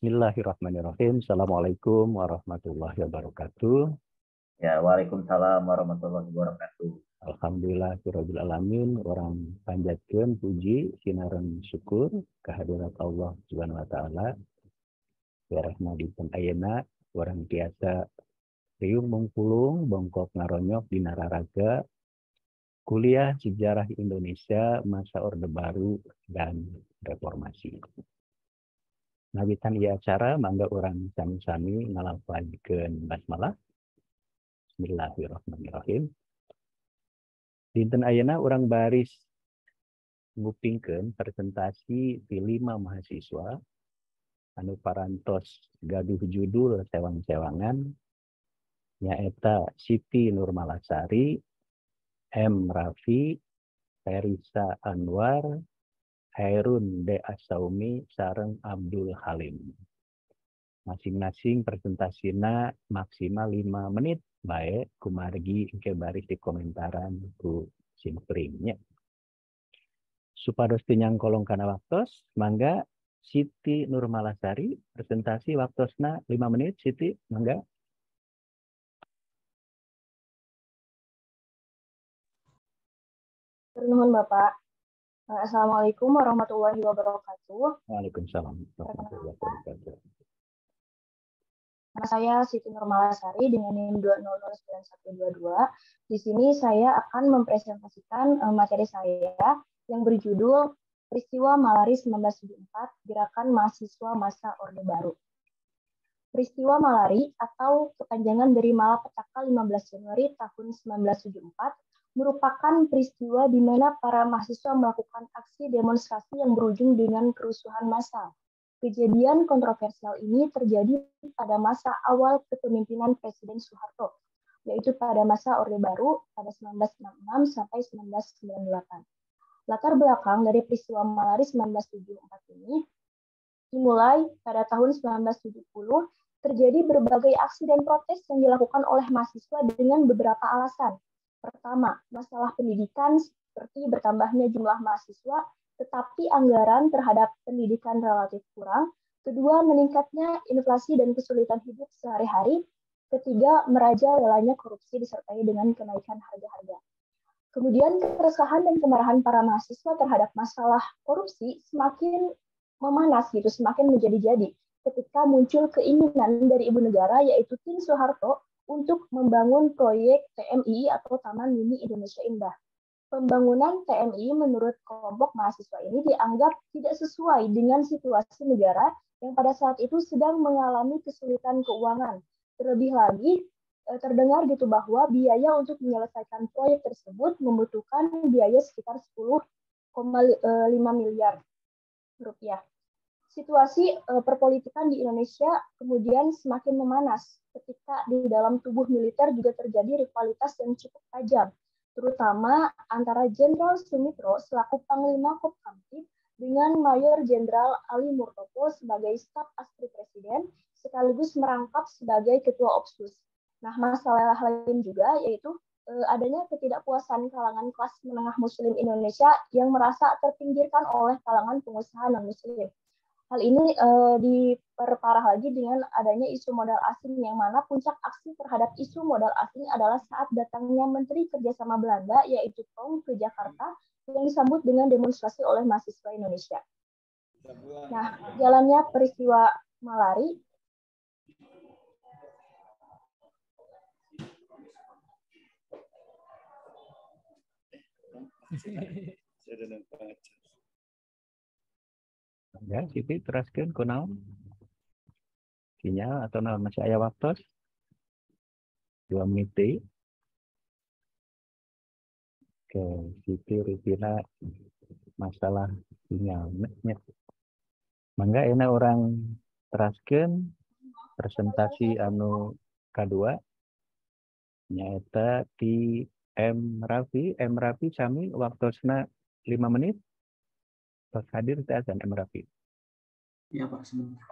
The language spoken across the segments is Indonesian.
Bismillahirrahmanirrahim. Assalamualaikum warahmatullahi wabarakatuh. Ya, Waalaikumsalam warahmatullahi wabarakatuh. Alhamdulillah, Rabbil Alamin, orang panjatkan puji, sinaran syukur, kehadirat Allah Subhanahu Wa Ta'ala, Biarahna di ayana, orang biasa riung mengkulung, bongkok ngaronyok di nararaga, kuliah sejarah Indonesia masa Orde Baru dan Reformasi nabitan ia acara mangga orang sami-sami ngalampaikeun basmalah Bismillahirrahmanirrahim Dinten ayana orang baris ngupingkeun presentasi di lima mahasiswa anu parantos gaduh judul sewang-sewangan nyaeta Siti Nurmalasari M Rafi Perisa Anwar Hairun D. Asaumi sareng Abdul Halim. Masing-masing presentasina maksimal 5 menit. Baik, kumargi ke baris di komentaran ku simpringnya. Supados tinyang kolong karena waktos, mangga Siti Nurmalasari, presentasi waktosna 5 menit, Siti, mangga. terima kasih Bapak. Assalamualaikum warahmatullahi wabarakatuh. Waalaikumsalam warahmatullahi wabarakatuh. Nama saya Siti Nurmalasari dengan NIM 2009122. Di sini saya akan mempresentasikan eh, materi saya yang berjudul Peristiwa Malari 1974, Gerakan Mahasiswa Masa Orde Baru. Peristiwa Malari atau kepanjangan dari Malapetaka 15 Januari tahun 1974 merupakan peristiwa di mana para mahasiswa melakukan aksi demonstrasi yang berujung dengan kerusuhan massa. Kejadian kontroversial ini terjadi pada masa awal kepemimpinan Presiden Soeharto, yaitu pada masa Orde Baru pada 1966 sampai 1998. Latar belakang dari peristiwa Malari 1974 ini dimulai pada tahun 1970 terjadi berbagai aksi dan protes yang dilakukan oleh mahasiswa dengan beberapa alasan, Pertama, masalah pendidikan seperti bertambahnya jumlah mahasiswa, tetapi anggaran terhadap pendidikan relatif kurang. Kedua, meningkatnya inflasi dan kesulitan hidup sehari-hari. Ketiga, meraja lelahnya korupsi disertai dengan kenaikan harga-harga. Kemudian keresahan dan kemarahan para mahasiswa terhadap masalah korupsi semakin memanas gitu, semakin menjadi-jadi ketika muncul keinginan dari ibu negara yaitu Tin Soeharto untuk membangun proyek TMI atau Taman Mini Indonesia Indah. Pembangunan TMI menurut kelompok mahasiswa ini dianggap tidak sesuai dengan situasi negara yang pada saat itu sedang mengalami kesulitan keuangan. Terlebih lagi, eh, terdengar gitu bahwa biaya untuk menyelesaikan proyek tersebut membutuhkan biaya sekitar 10,5 miliar rupiah situasi uh, perpolitikan di Indonesia kemudian semakin memanas ketika di dalam tubuh militer juga terjadi rivalitas yang cukup tajam, terutama antara Jenderal Sumitro selaku Panglima Kopkamtib dengan Mayor Jenderal Ali Murtopo sebagai staf asli presiden sekaligus merangkap sebagai ketua Opsus. Nah, masalah lain juga yaitu eh, adanya ketidakpuasan kalangan kelas menengah muslim Indonesia yang merasa terpinggirkan oleh kalangan pengusaha non muslim Hal ini uh, diperparah lagi dengan adanya isu modal asing yang mana puncak aksi terhadap isu modal asing adalah saat datangnya Menteri Kerjasama Belanda yaitu Tong ke Jakarta yang disambut dengan demonstrasi oleh mahasiswa Indonesia. Nah, jalannya peristiwa malari Saya Ya, Siti gitu, teruskan kunaun. Sinyal atau nama masih ayah waktu. Dua menit. Oke, Siti gitu, Rupina masalah sinyal. Mangga enak orang teraskan presentasi anu kedua nyata di M Rafi M Rafi sami waktu waktosna lima menit Pak Kadir saya akan Rafi. Ya Pak, sebentar.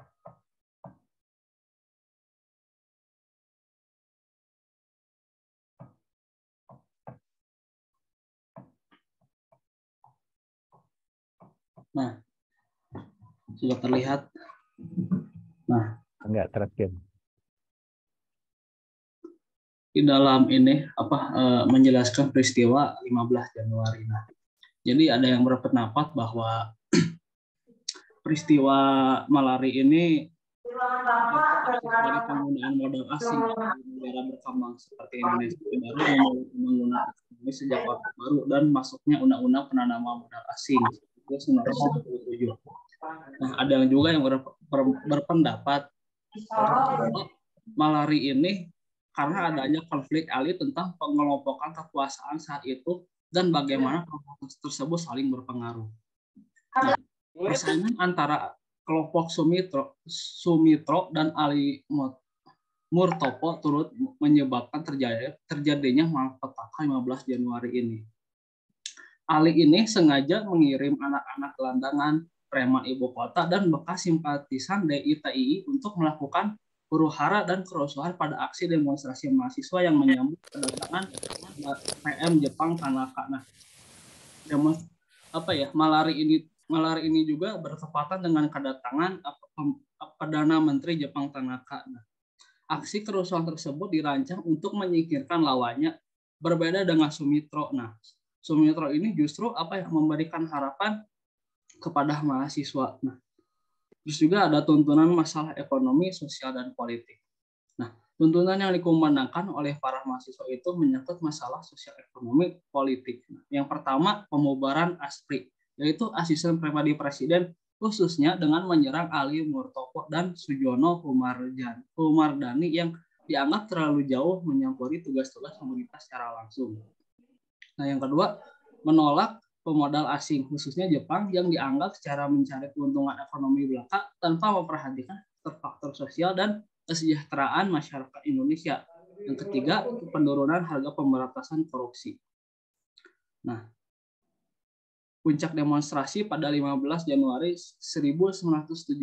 Nah, sudah terlihat. Nah, enggak terakhir. Di dalam ini apa eh, menjelaskan peristiwa 15 Januari. Nah, jadi ada yang berpendapat bahwa peristiwa malari ini dari penggunaan modal asing di negara berkembang seperti Indonesia baru menggunakan ekonomi sejak waktu baru dan masuknya undang-undang penanaman modal asing Nah, ada yang juga yang berpendapat malari ini karena adanya konflik alih tentang pengelompokan kekuasaan saat itu dan bagaimana kelompok tersebut saling berpengaruh. Nah, persaingan antara kelompok Sumitro, Sumitro dan Ali Murtopo turut menyebabkan terjadi, terjadinya malapetaka 15 Januari ini. Ali ini sengaja mengirim anak-anak gelandangan preman ibu kota dan bekas simpatisan DITII untuk melakukan huru hara dan kerusuhan pada aksi demonstrasi mahasiswa yang menyambut kedatangan eh, PM Jepang Tanaka. Nah, demonstrasi apa ya malari ini malari ini juga bertepatan dengan kedatangan eh, eh, perdana menteri Jepang Tanaka. Nah, aksi kerusuhan tersebut dirancang untuk menyingkirkan lawannya berbeda dengan Sumitro. Nah, Sumitro ini justru apa yang memberikan harapan kepada mahasiswa. Nah, Terus juga ada tuntunan masalah ekonomi, sosial, dan politik. Nah, tuntunan yang dikumandangkan oleh para mahasiswa itu menyangkut masalah sosial ekonomi politik. Nah, yang pertama, pemubaran ASPRI, yaitu asisten pribadi presiden khususnya dengan menyerang Ali Murtopo dan Sujono Umar Kumardani yang dianggap terlalu jauh menyampuri tugas-tugas pemerintah secara langsung. Nah, yang kedua, menolak pemodal asing khususnya Jepang yang dianggap secara mencari keuntungan ekonomi belaka tanpa memperhatikan faktor sosial dan kesejahteraan masyarakat Indonesia. Yang ketiga, penurunan harga pemberantasan korupsi. Nah, puncak demonstrasi pada 15 Januari 1974.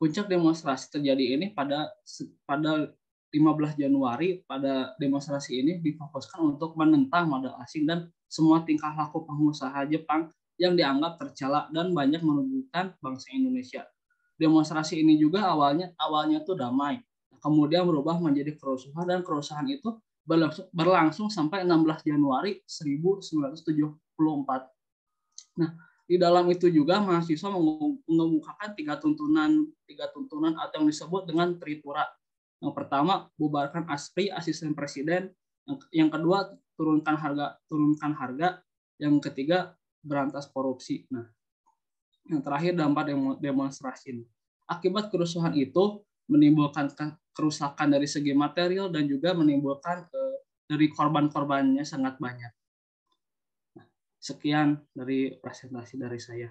Puncak demonstrasi terjadi ini pada pada 15 Januari pada demonstrasi ini difokuskan untuk menentang modal asing dan semua tingkah laku pengusaha Jepang yang dianggap tercela dan banyak merugikan bangsa Indonesia. Demonstrasi ini juga awalnya awalnya tuh damai, kemudian berubah menjadi kerusuhan dan kerusuhan itu berlangsung, sampai 16 Januari 1974. Nah, di dalam itu juga mahasiswa mengemukakan tiga tuntunan tiga tuntunan atau yang disebut dengan tritura. Yang pertama, bubarkan ASPRI, asisten presiden yang kedua turunkan harga turunkan harga yang ketiga berantas korupsi nah yang terakhir dampak demonstrasi akibat kerusuhan itu menimbulkan kerusakan dari segi material dan juga menimbulkan eh, dari korban-korbannya sangat banyak nah, sekian dari presentasi dari saya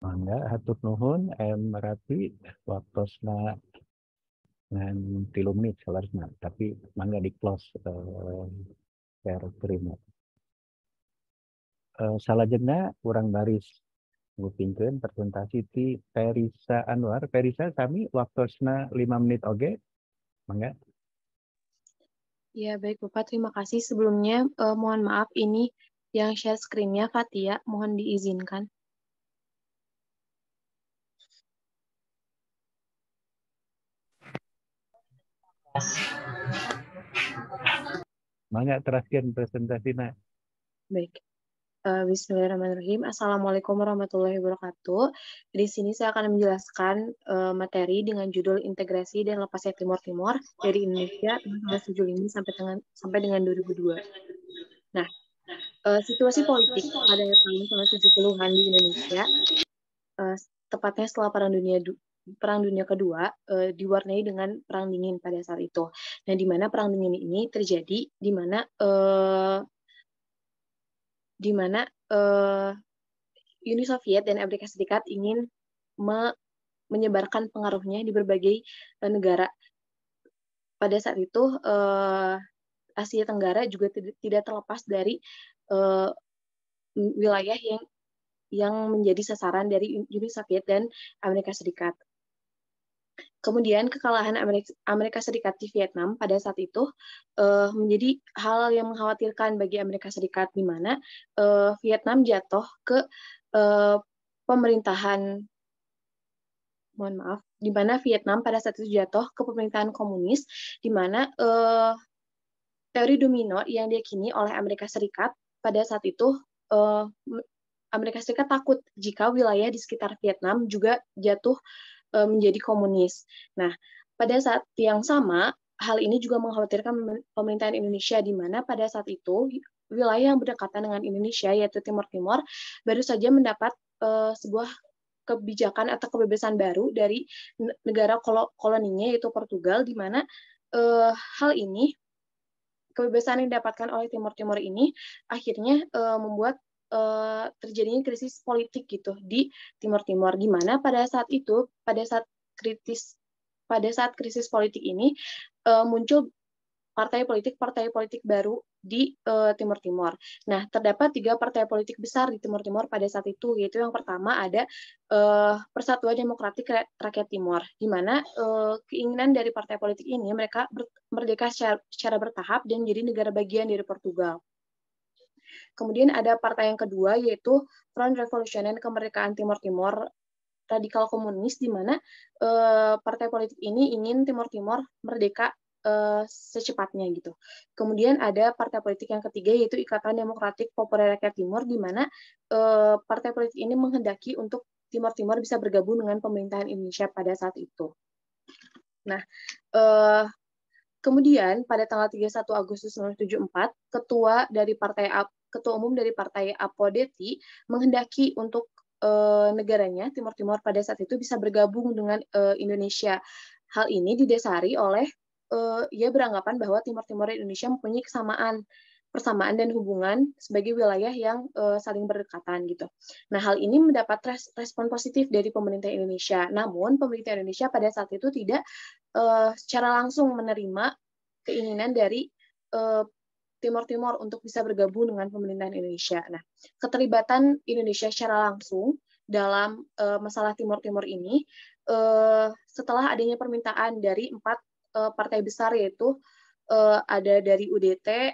Mangga hatur nuhun M Rati senang dengan tilumit seharusnya tapi mangga di close per uh, terima eh, salah jengka, kurang baris ngupingkeun presentasi di Perisa Anwar Perisa kami waktu sena lima menit oke, okay. mangga Ya baik Bapak terima kasih sebelumnya eh, mohon maaf ini yang share screennya Fatia mohon diizinkan Banyak terakhir presentasi nak. Baik. Uh, Bismillahirrahmanirrahim. Assalamualaikum warahmatullahi wabarakatuh. Di sini saya akan menjelaskan eh, materi dengan judul Integrasi dan Lepasnya Timur Timur dari Indonesia pada Juli ini sampai dengan sampai dengan 2002. Nah, eh, situasi politik pada tahun 70 an di Indonesia, tepatnya setelah Perang Dunia Perang Dunia Kedua uh, diwarnai dengan Perang Dingin pada saat itu. Nah, di mana Perang Dingin ini terjadi di mana uh, di mana uh, Uni Soviet dan Amerika Serikat ingin me, menyebarkan pengaruhnya di berbagai negara. Pada saat itu uh, Asia Tenggara juga tidak terlepas dari uh, wilayah yang yang menjadi sasaran dari Uni Soviet dan Amerika Serikat. Kemudian kekalahan Amerika, Serikat di Vietnam pada saat itu uh, menjadi hal yang mengkhawatirkan bagi Amerika Serikat di mana uh, Vietnam jatuh ke uh, pemerintahan mohon maaf di mana Vietnam pada saat itu jatuh ke pemerintahan komunis di mana uh, teori domino yang diyakini oleh Amerika Serikat pada saat itu uh, Amerika Serikat takut jika wilayah di sekitar Vietnam juga jatuh Eh, menjadi komunis. Nah, pada saat yang sama, hal ini juga mengkhawatirkan pemerintahan Indonesia di mana pada saat itu wilayah yang berdekatan dengan Indonesia yaitu Timor Timur baru saja mendapat uh, sebuah kebijakan atau kebebasan baru dari negara kol koloninya yaitu Portugal di mana uh, hal ini kebebasan yang didapatkan oleh Timor Timur ini akhirnya uh, membuat uh, terjadinya krisis politik gitu di Timur Timur. Gimana pada saat itu, pada saat kritis pada saat krisis politik ini uh, muncul partai politik partai politik baru di uh, eh, Timur Timur. Nah, terdapat tiga partai politik besar di Timur Timur pada saat itu, yaitu yang pertama ada uh, Persatuan Demokratik Rakyat Timur, di mana uh, keinginan dari partai politik ini mereka merdeka secara, secara bertahap dan menjadi negara bagian dari Portugal. Kemudian ada partai yang kedua yaitu Front Revolutionary Kemerdekaan Timor Timur radikal komunis di mana uh, partai politik ini ingin Timor Timur merdeka uh, secepatnya gitu. Kemudian ada partai politik yang ketiga yaitu Ikatan Demokratik Populer Rakyat Timur di mana uh, partai politik ini menghendaki untuk Timor Timur bisa bergabung dengan pemerintahan Indonesia pada saat itu. Nah, eh, kemudian pada tanggal 31 Agustus 1974, ketua dari Partai Ketua Umum dari Partai Apodeti, menghendaki untuk eh, negaranya Timur Timur pada saat itu bisa bergabung dengan eh, Indonesia. Hal ini didasari oleh eh, ia beranggapan bahwa Timur Timur Indonesia mempunyai kesamaan persamaan dan hubungan sebagai wilayah yang uh, saling berdekatan gitu. Nah, hal ini mendapat res respon positif dari pemerintah Indonesia. Namun, pemerintah Indonesia pada saat itu tidak uh, secara langsung menerima keinginan dari uh, Timor Timor untuk bisa bergabung dengan pemerintahan Indonesia. Nah, keterlibatan Indonesia secara langsung dalam uh, masalah Timor Timor ini uh, setelah adanya permintaan dari empat uh, partai besar yaitu uh, ada dari UDT,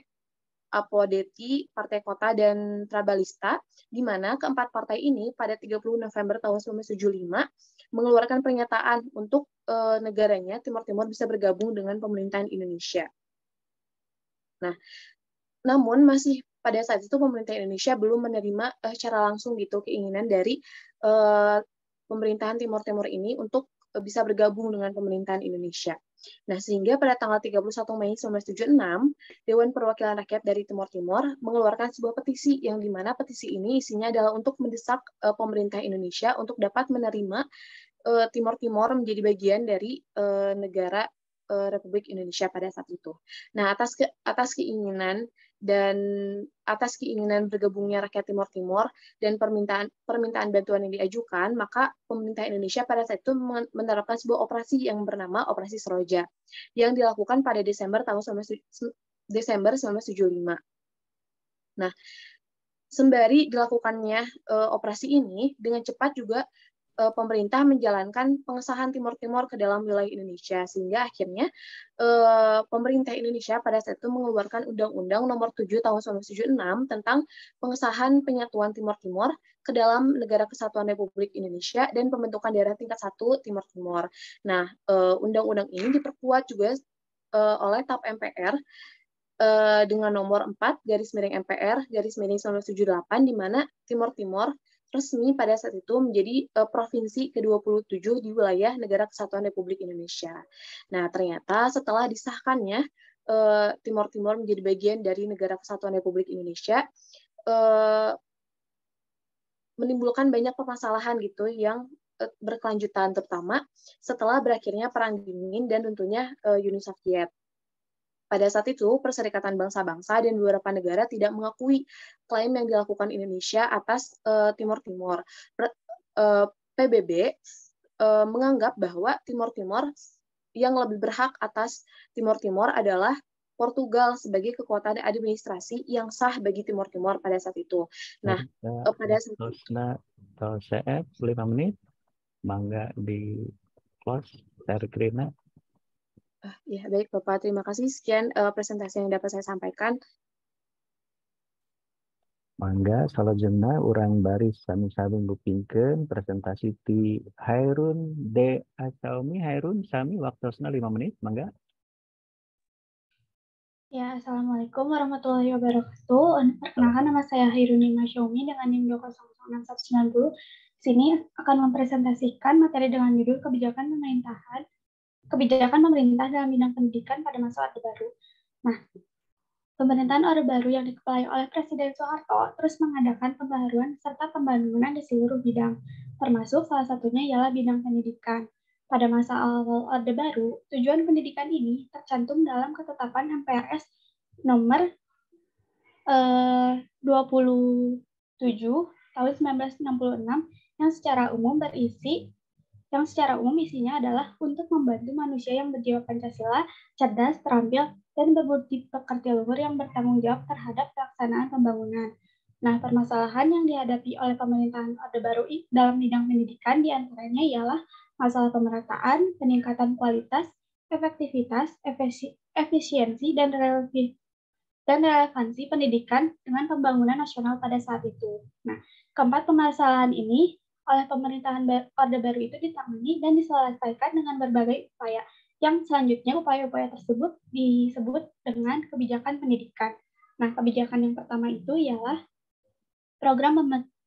Apodeti, Partai Kota, dan Trabalista, di mana keempat partai ini pada 30 November tahun 1975 mengeluarkan pernyataan untuk uh, negaranya Timor Timor bisa bergabung dengan pemerintahan Indonesia. Nah, namun masih pada saat itu pemerintah Indonesia belum menerima uh, secara langsung gitu keinginan dari uh, pemerintahan Timor Timur ini untuk uh, bisa bergabung dengan pemerintahan Indonesia. Nah, sehingga pada tanggal 31 Mei 1976, Dewan Perwakilan Rakyat dari Timor Timur mengeluarkan sebuah petisi yang dimana petisi ini isinya adalah untuk mendesak uh, pemerintah Indonesia untuk dapat menerima uh, Timur Timur menjadi bagian dari uh, negara Republik Indonesia pada saat itu. Nah, atas ke, atas keinginan dan atas keinginan bergabungnya rakyat Timor Timur dan permintaan permintaan bantuan yang diajukan, maka pemerintah Indonesia pada saat itu menerapkan sebuah operasi yang bernama Operasi Seroja yang dilakukan pada Desember tahun 19, Desember 1975. Nah, sembari dilakukannya uh, operasi ini dengan cepat juga Eh, pemerintah menjalankan pengesahan Timur-Timur ke dalam wilayah Indonesia sehingga akhirnya eh, pemerintah Indonesia pada saat itu mengeluarkan Undang-Undang Nomor 7 Tahun 1976 tentang pengesahan penyatuan Timur-Timur ke dalam Negara Kesatuan Republik Indonesia dan pembentukan daerah tingkat satu Timur-Timur. Nah, eh, undang-undang ini diperkuat juga oleh TAP MPR dengan nomor 4 garis miring MPR garis miring 1978 di mana Timur Timur resmi pada saat itu menjadi uh, provinsi ke-27 di wilayah Negara Kesatuan Republik Indonesia. Nah, ternyata setelah disahkannya uh, e, Timor Timur menjadi bagian dari Negara Kesatuan Republik Indonesia uh, menimbulkan banyak permasalahan gitu yang berkelanjutan terutama setelah berakhirnya perang dingin dan tentunya Uni Soviet. Pada saat itu, Perserikatan Bangsa-Bangsa dan beberapa negara tidak mengakui klaim yang dilakukan Indonesia atas Timor Timur. PBB menganggap bahwa Timor Timor yang lebih berhak atas Timor Timor adalah Portugal sebagai kekuatan administrasi yang sah bagi Timor Timor pada saat itu. Nah, Bisa, eh, pada saat itu. Tosna, Tosef, 5 menit, mangga di close, dari ya, baik Bapak. Terima kasih. Sekian uh, presentasi yang dapat saya sampaikan. Mangga, salajengna urang baris sami-sami ngupingkeun presentasi di Hairun D Asaumi. Hairun sami sana 5 menit, mangga. Ya, Assalamualaikum warahmatullahi wabarakatuh. Perkenalkan nama saya Hairun Nima Xiaomi dengan NIM 200690. sini akan mempresentasikan materi dengan judul Kebijakan Pemerintahan kebijakan pemerintah dalam bidang pendidikan pada masa Orde Baru. Nah, pemerintahan Orde Baru yang dikepalai oleh Presiden Soeharto terus mengadakan pembaruan serta pembangunan di seluruh bidang, termasuk salah satunya ialah bidang pendidikan. Pada masa awal Orde Baru, tujuan pendidikan ini tercantum dalam ketetapan MPRS nomor eh, 27 tahun 1966 yang secara umum berisi yang secara umum isinya adalah untuk membantu manusia yang berjiwa Pancasila, cerdas, terampil, dan berbudi pekerja luhur yang bertanggung jawab terhadap pelaksanaan pembangunan. Nah, permasalahan yang dihadapi oleh pemerintahan Orde Baru dalam bidang pendidikan diantaranya ialah masalah pemerataan, peningkatan kualitas, efektivitas, efisiensi, dan relevansi dan relevansi pendidikan dengan pembangunan nasional pada saat itu. Nah, keempat permasalahan ini oleh pemerintahan Orde Baru itu ditangani dan diselesaikan dengan berbagai upaya yang selanjutnya upaya-upaya tersebut disebut dengan kebijakan pendidikan. Nah, kebijakan yang pertama itu ialah program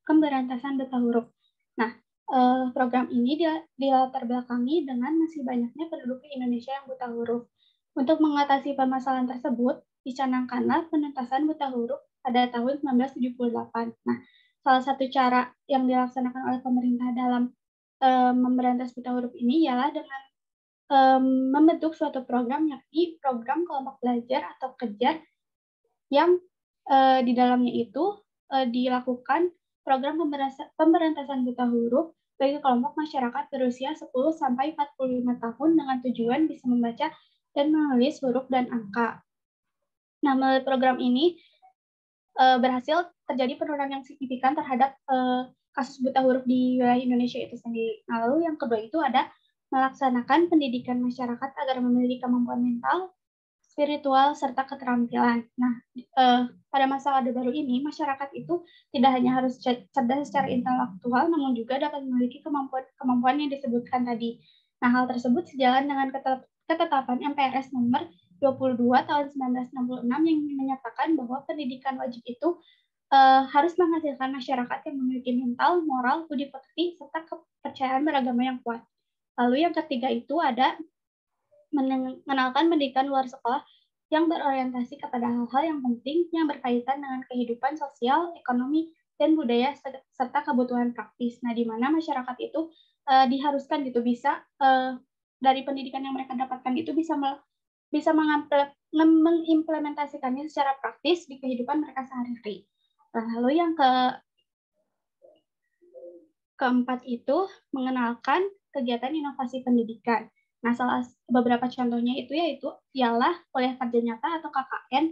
pemberantasan buta huruf. Nah, eh, program ini dilatar belakangi dengan masih banyaknya penduduk Indonesia yang buta huruf. Untuk mengatasi permasalahan tersebut, dicanangkanlah penuntasan buta huruf pada tahun 1978. Nah, salah satu cara yang dilaksanakan oleh pemerintah dalam um, memberantas buta huruf ini ialah dengan um, membentuk suatu program yakni program kelompok belajar atau kejar yang uh, di dalamnya itu uh, dilakukan program pemberantasan buta huruf bagi kelompok masyarakat berusia 10 sampai 45 tahun dengan tujuan bisa membaca dan menulis huruf dan angka. Nah, melalui program ini berhasil terjadi penurunan yang signifikan terhadap uh, kasus buta huruf di wilayah Indonesia itu sendiri. Nah, lalu yang kedua itu ada melaksanakan pendidikan masyarakat agar memiliki kemampuan mental, spiritual, serta keterampilan. Nah, eh, pada masa Orde Baru ini, masyarakat itu tidak hanya harus cerdas secara intelektual, namun juga dapat memiliki kemampuan-kemampuan yang disebutkan tadi. Nah, hal tersebut sejalan dengan ketetapan MPRS nomor 22 tahun 1966 yang menyatakan bahwa pendidikan wajib itu uh, harus menghasilkan masyarakat yang memiliki mental, moral, budi pekerti, serta kepercayaan beragama yang kuat. Lalu yang ketiga itu ada mengenalkan pendidikan luar sekolah yang berorientasi kepada hal-hal yang penting yang berkaitan dengan kehidupan sosial, ekonomi, dan budaya serta kebutuhan praktis. Nah, di mana masyarakat itu uh, diharuskan gitu bisa uh, dari pendidikan yang mereka dapatkan itu bisa bisa mengimplementasikannya secara praktis di kehidupan mereka sehari-hari. Nah, lalu yang ke keempat itu mengenalkan kegiatan inovasi pendidikan. Nah, salah beberapa contohnya itu yaitu ialah oleh kerja nyata atau KKN,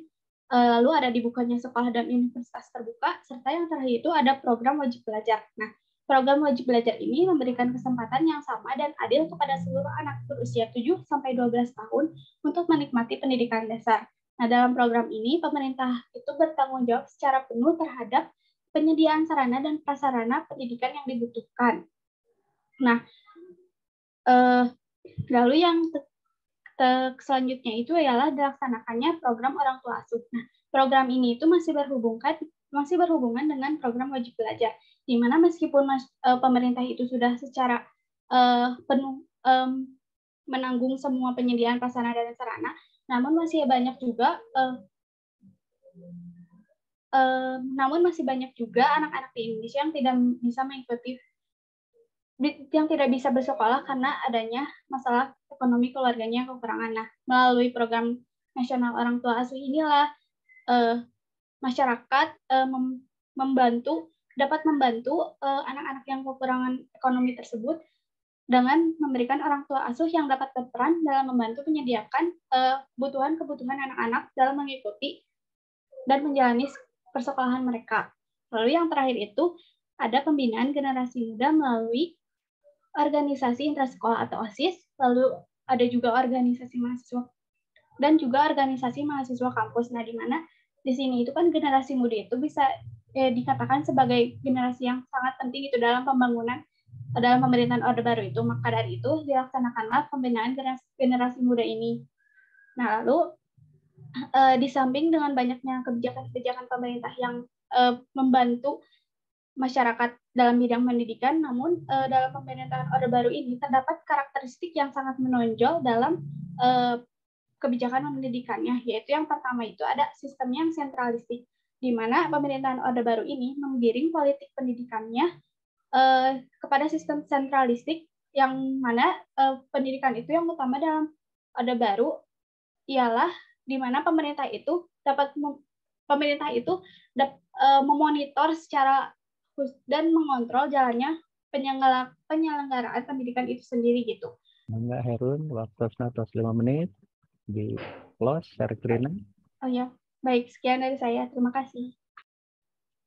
eh, lalu ada dibukanya sekolah dan universitas terbuka, serta yang terakhir itu ada program wajib belajar. Nah, program wajib belajar ini memberikan kesempatan yang sama dan adil kepada seluruh anak berusia 7 sampai 12 tahun untuk menikmati pendidikan dasar. Nah, dalam program ini, pemerintah itu bertanggung jawab secara penuh terhadap penyediaan sarana dan prasarana pendidikan yang dibutuhkan. Nah, eh, lalu yang selanjutnya itu ialah dilaksanakannya program orang tua asuh. Nah, program ini itu masih berhubungkan masih berhubungan dengan program wajib belajar, di mana meskipun mas, e, pemerintah itu sudah secara e, penuh e, menanggung semua penyediaan prasarana dan sarana, namun masih banyak juga uh, uh, namun masih banyak juga anak-anak di Indonesia yang tidak bisa mengikuti yang tidak bisa bersekolah karena adanya masalah ekonomi keluarganya yang kekurangan. Nah, melalui program nasional orang tua asuh inilah uh, masyarakat uh, mem membantu dapat membantu anak-anak uh, yang kekurangan ekonomi tersebut dengan memberikan orang tua asuh yang dapat berperan dalam membantu menyediakan eh, kebutuhan-kebutuhan anak-anak dalam mengikuti dan menjalani persekolahan mereka. Lalu yang terakhir itu ada pembinaan generasi muda melalui organisasi intrasekolah atau OSIS, lalu ada juga organisasi mahasiswa dan juga organisasi mahasiswa kampus. Nah, di mana di sini itu kan generasi muda itu bisa eh, dikatakan sebagai generasi yang sangat penting itu dalam pembangunan dalam pemerintahan Orde Baru itu, maka dari itu dilaksanakanlah pembinaan generasi, muda ini. Nah, lalu eh, di samping dengan banyaknya kebijakan-kebijakan pemerintah yang eh, membantu masyarakat dalam bidang pendidikan, namun eh, dalam pemerintahan Orde Baru ini terdapat karakteristik yang sangat menonjol dalam eh, kebijakan pendidikannya, yaitu yang pertama itu ada sistem yang sentralistik, di mana pemerintahan Orde Baru ini menggiring politik pendidikannya uh, kepada sistem sentralistik yang mana uh, pendidikan itu yang utama dalam ada Baru ialah di mana pemerintah itu dapat pemerintah itu dap, uh, memonitor secara dan mengontrol jalannya penyelenggaraan pendidikan itu sendiri gitu. Enggak Herun, waktu atas 5 menit di close share screen. Oh ya, baik sekian dari saya. Terima kasih.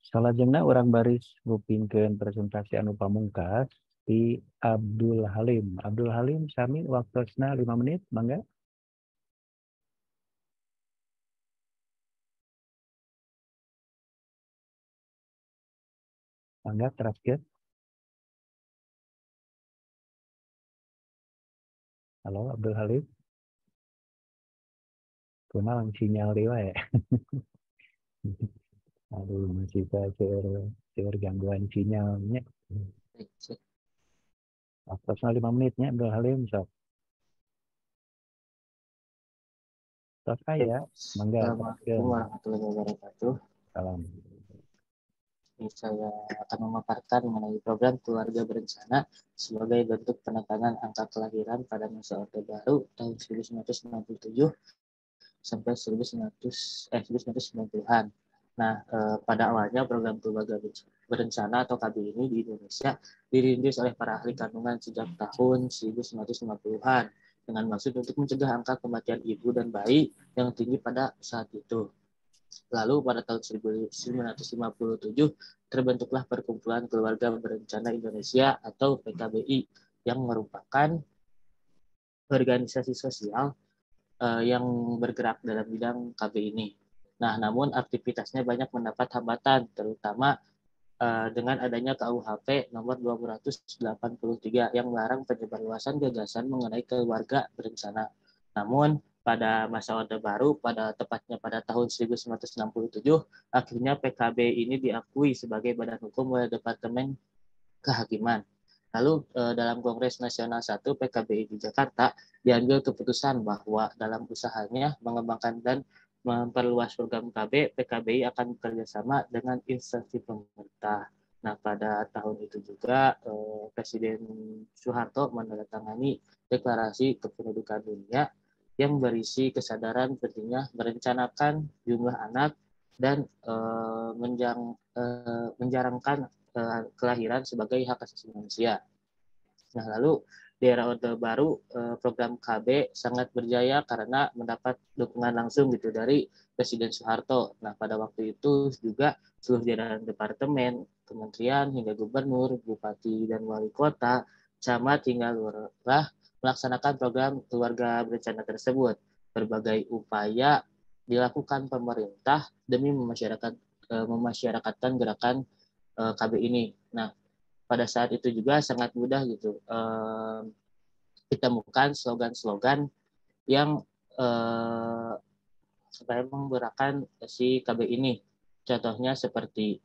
Salah Salajengna orang baris ngupingkeun presentasi anu pamungkas di Abdul Halim. Abdul Halim sami waktosna 5 menit, mangga. Mangga terakhir. Halo Abdul Halim. Kenal sinyal dewa ya aduh kita CR CR gangguan sinyalnya Atasnya lima menitnya Abdul Halim sob Sob ya. Mangga Assalamualaikum wabarakatuh Salam ini saya akan memaparkan mengenai program keluarga berencana sebagai bentuk penekanan angka kelahiran pada masa Orde Baru tahun 1997 sampai 1900 eh 1990-an Nah, eh, pada awalnya program keluarga berencana atau KB ini di Indonesia dirintis oleh para ahli kandungan sejak tahun 1950-an dengan maksud untuk mencegah angka kematian ibu dan bayi yang tinggi pada saat itu. Lalu pada tahun 1957 terbentuklah Perkumpulan Keluarga Berencana Indonesia atau PKBI yang merupakan organisasi sosial eh, yang bergerak dalam bidang KB ini. Nah, namun aktivitasnya banyak mendapat hambatan, terutama uh, dengan adanya KUHP nomor 283 yang melarang penyebar luasan gagasan mengenai keluarga berencana. Namun, pada masa Orde Baru, pada tepatnya pada tahun 1967, akhirnya PKB ini diakui sebagai badan hukum oleh Departemen Kehakiman. Lalu eh, dalam Kongres Nasional 1 PKBI di Jakarta diambil keputusan bahwa dalam usahanya mengembangkan dan memperluas program KB, PKBI akan bekerja sama dengan instansi pemerintah. Nah, pada tahun itu juga eh, Presiden Soeharto menandatangani Deklarasi Kependudukan Dunia yang berisi kesadaran pentingnya merencanakan jumlah anak dan eh, menjang, eh, menjarangkan eh, kelahiran sebagai hak asasi manusia. Nah, lalu di era Orde Baru eh, program KB sangat berjaya karena mendapat dukungan langsung gitu dari Presiden Soeharto. Nah pada waktu itu juga seluruh jajaran departemen, kementerian hingga gubernur, bupati dan wali kota, camat hingga lurah melaksanakan program keluarga berencana tersebut. Berbagai upaya dilakukan pemerintah demi memasyarakat eh, memasyarakatkan gerakan eh, KB ini. Nah pada saat itu juga sangat mudah gitu kita ditemukan slogan-slogan yang supaya eh, menggerakkan si KB ini. Contohnya seperti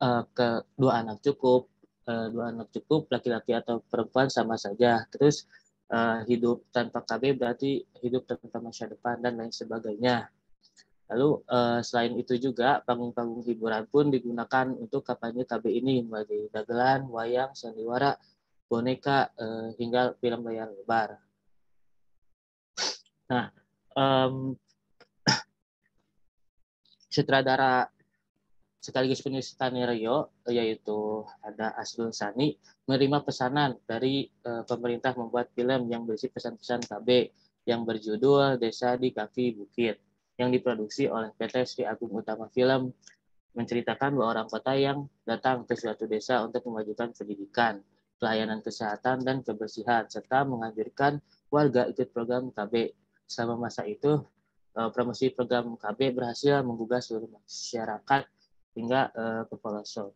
eh, ke dua anak cukup, eh, dua anak cukup laki-laki atau perempuan sama saja. Terus hidup tanpa KB berarti hidup tanpa masa depan dan lain sebagainya. Lalu eh, selain itu juga panggung-panggung hiburan pun digunakan untuk kampanye KB ini bagi dagelan, wayang, sandiwara, boneka eh, hingga film layar lebar. Nah, um, sutradara sekaligus penulis skenario yaitu ada Asrul Sani menerima pesanan dari uh, pemerintah membuat film yang berisi pesan-pesan KB yang berjudul Desa di Kaki Bukit yang diproduksi oleh PT Sri Agung Utama Film menceritakan bahwa orang kota yang datang ke suatu desa untuk memajukan pendidikan, pelayanan kesehatan, dan kebersihan, serta menganjurkan warga ikut program KB. Selama masa itu, eh, promosi program KB berhasil menggugah seluruh masyarakat hingga eh, ke pelosok.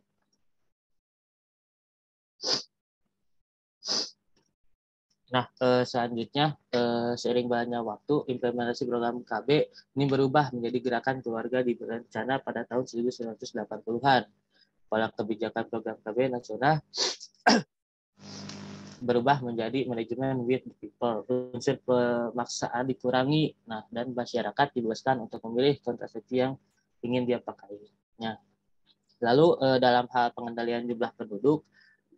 Nah, eh, selanjutnya eh, seiring banyak waktu implementasi program KB ini berubah menjadi gerakan keluarga di berencana pada tahun 1980-an. pola kebijakan program KB nasional berubah menjadi manajemen with people. Unsur pemaksaan dikurangi, nah dan masyarakat dibebaskan untuk memilih kontrasepsi yang ingin dia pakai. Nah, lalu eh, dalam hal pengendalian jumlah penduduk,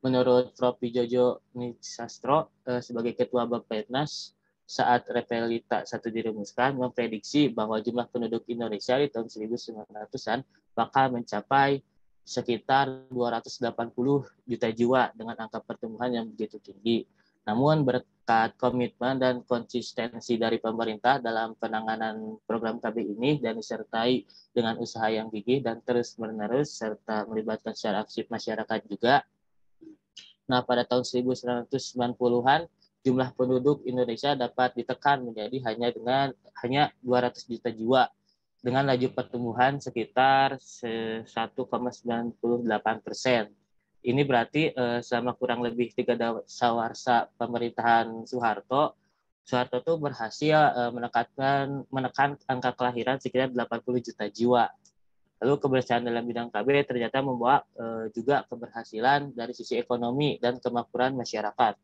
Menurut Prof. Jojo Nisastro eh, sebagai Ketua Bappenas saat Repelita satu dirumuskan memprediksi bahwa jumlah penduduk Indonesia di tahun 1900-an bakal mencapai sekitar 280 juta jiwa dengan angka pertumbuhan yang begitu tinggi. Namun berkat komitmen dan konsistensi dari pemerintah dalam penanganan program KB ini dan disertai dengan usaha yang gigih dan terus menerus serta melibatkan secara aktif masyarakat juga, Nah, pada tahun 1990-an jumlah penduduk Indonesia dapat ditekan menjadi hanya dengan hanya 200 juta jiwa dengan laju pertumbuhan sekitar 1,98 persen. Ini berarti eh, selama kurang lebih tiga sawarsa pemerintahan Soeharto, Soeharto itu berhasil eh, menekankan menekan angka kelahiran sekitar 80 juta jiwa Lalu kebersihan dalam bidang KB ternyata membawa e, juga keberhasilan dari sisi ekonomi dan kemakmuran masyarakat.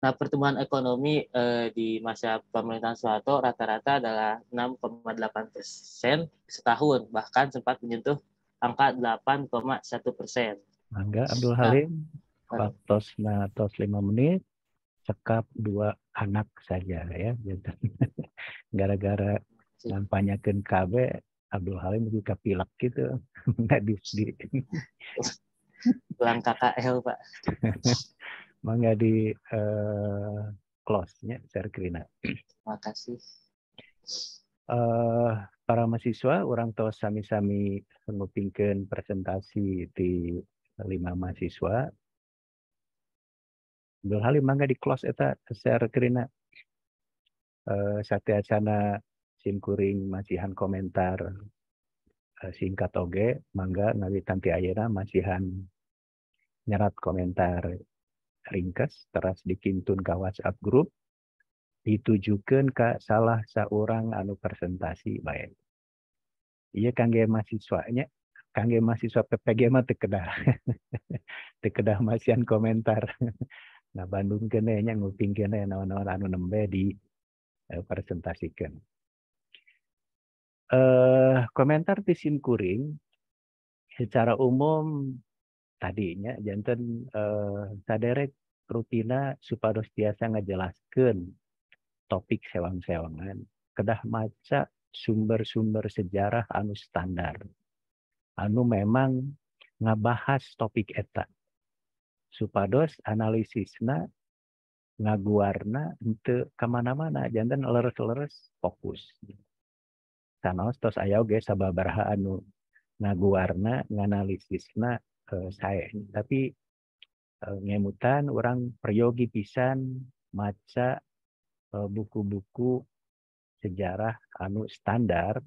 Nah, pertumbuhan ekonomi e, di masa pemerintahan Soeharto rata-rata adalah 6,8 persen setahun, bahkan sempat menyentuh angka 8,1 persen. Mangga Abdul nah, Halim, nah, nah, tos 5 menit, cekap dua anak saja ya. Gara-gara iya. nampanyakan KB Abdul Halim juga pilek gitu medis di Bilang KKL Pak. Mangga di uh, close-nya Krina. Terima kasih. Uh, eh, para mahasiswa orang tua sami-sami ngupingkeun presentasi di lima mahasiswa. Abdul Halim mangga di close itu, share kerina. Uh, eh, Satya Chana simkuring masihan komentar eh, singkat oge mangga nabi tanti ayana masihan nyerat komentar ringkas teras dikintun ke WhatsApp grup ditujukan ke salah seorang anu presentasi baik iya kangge mahasiswanya kangge mahasiswa PPG mah tekedah tekedah masihan komentar nah Bandung kene nya nguping kene naon-naon anu nembe di eh, presentasikan Eh, komentar Tisin Kuring secara umum tadinya jantan eh, saderek rutina supados biasa ngejelaskan topik sewang-sewangan kedah maca sumber-sumber sejarah anu standar anu memang ngabahas topik eta supados analisisna ngaguarna untuk kemana-mana jantan leres-leres fokus sanaos tos aya oge sababaraha anu ngaguarna nganalisisna uh, eh, saya tapi uh, ngemutan orang priyogi pisan maca eh, buku-buku uh, sejarah anu standar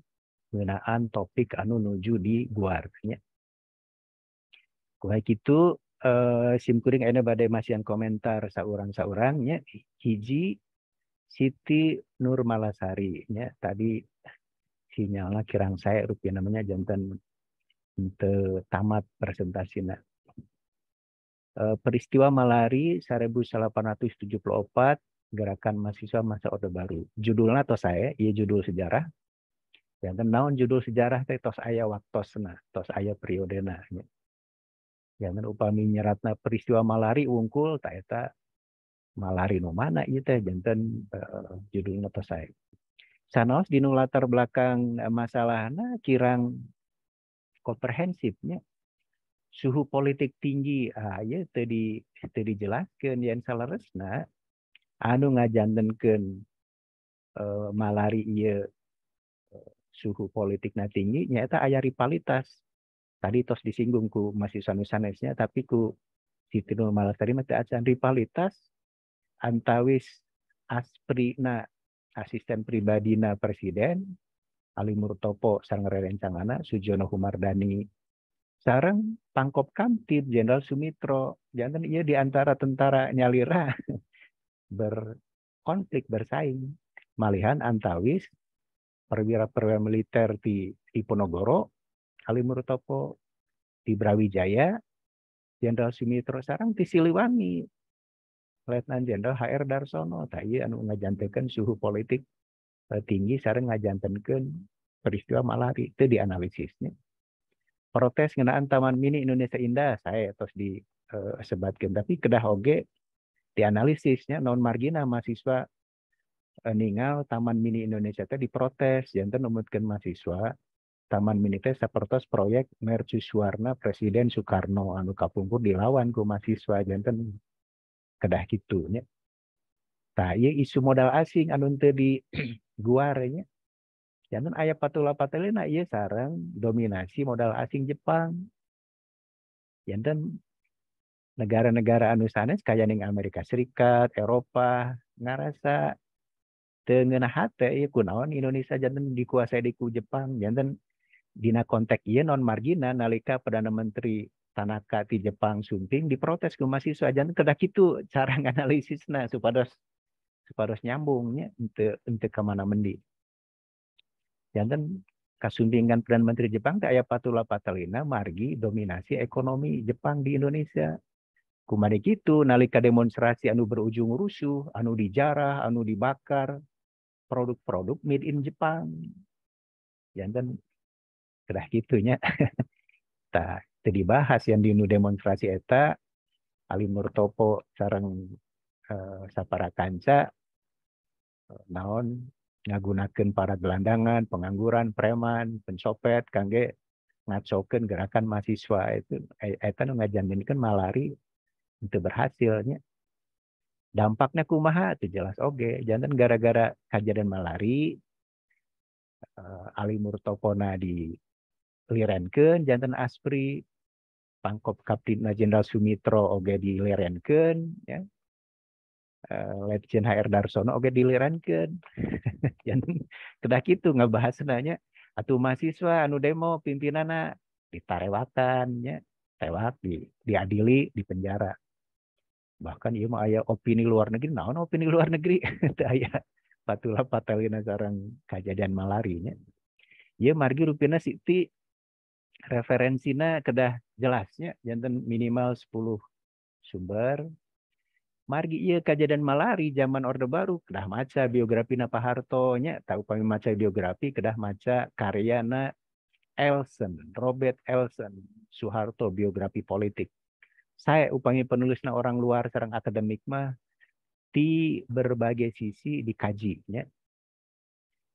mengenaan topik anu nuju di guarnya kuhaik itu uh, simkuring ene badai yang komentar seorang saurangnya hiji Siti Nur Malasari ya tadi sinyalnya kirang saya rupiah namanya jantan untuk tamat presentasinya. E, eh, peristiwa malari 1874 gerakan mahasiswa masa Orde Baru. Judulnya atau saya, ya judul sejarah. yang naon judul sejarah teh tos ayah waktu sena tos ayah periode Yang Jantan upami nyeratna peristiwa malari wungkul tak eta malari no mana ieu iya teh jantan eh, judulnya tos saya. Sanos di latar belakang eh, masalahnya kirang komprehensifnya suhu politik tinggi ya tadi tadi jelaskan yang salaresna anu ngajantenkeun uh, malari iya suhu suhu na tinggi nyata ayah rivalitas tadi tos disinggung ku masih sanusanesnya tapi ku Siti tadi mah acan rivalitas antawis asprina asisten Pribadi Na presiden Ali Murtopo Sangrerencangana, Cangana, Sujono Humardani sarang pangkop kamtib Jenderal Sumitro jangan ia di antara tentara nyalira berkonflik bersaing malihan antawis perwira-perwira militer di Diponegoro Ali Murtopo di Brawijaya Jenderal Sumitro sarang di Siliwangi Letnan Jenderal HR Darsono tadi anu ngajantekan suhu politik eh, tinggi sekarang ngajantekan peristiwa malari itu dianalisisnya protes ngenaan Taman Mini Indonesia Indah saya terus disebatkan eh, uh, tapi kedah oge dianalisisnya non margina mahasiswa uh, ningal Taman Mini Indonesia tadi diprotes jantan umutkan mahasiswa Taman Mini teh seperti proyek mercusuarna Presiden Soekarno anu kapungkur dilawan ku mahasiswa jantan kedah nya tak ieu isu modal asing anu teu di guarnya jangan ayah patula patelina iya sarang dominasi modal asing Jepang jantan negara-negara anu sanes ning Amerika Serikat Eropa ngarasa teu ngeunah hate ieu iya kunaon Indonesia jantan dikuasai di ku Jepang jantan dina konteks ieu iya non margina nalika perdana menteri Tanaka di Jepang Sumping diprotes ke mahasiswa jangan kedak itu cara analisisnya supaya supaya nyambungnya untuk untuk kemana mendi jangan kasumpingan Perdana Menteri Jepang kayak ayah patula patalina margi dominasi ekonomi Jepang di Indonesia kumani gitu nalika demonstrasi anu berujung rusuh anu dijarah anu dibakar produk-produk made in Jepang jangan kedah gitunya tak Tadi bahas yang di demonstrasi eta Ali Murtopo sarang eh, Sapara Kanca eh, naon ngagunakan para gelandangan, pengangguran, preman, pencopet, kangge ngacokin gerakan mahasiswa itu eh, eta nu kan malari itu berhasilnya dampaknya kumaha itu jelas oke okay. jangan gara-gara kejadian malari uh, Ali Murtopona di lirenken jantan Aspri pangkop Kapten Jenderal Sumitro oge dilerenkeun ya. Eh, Legend HR Darsono oge dilerenkeun. Jan kedah nggak ngebahas nanya atuh mahasiswa anu demo pimpinan ditarewatan ya tewat di, diadili di penjara bahkan iya mau ayah opini luar negeri naon opini luar negeri teu patulah patula patelina sarang kajadian ya, iya margi rupina Siti referensinya kedah jelasnya jantan minimal 10 sumber margi iya kejadian malari zaman Orde Baru kedah maca biografi Napa Harto nya tak macam maca biografi kedah maca karyana Elson Robert Elson Soeharto biografi politik saya upami penulisnya orang luar serang akademik mah di berbagai sisi dikaji ya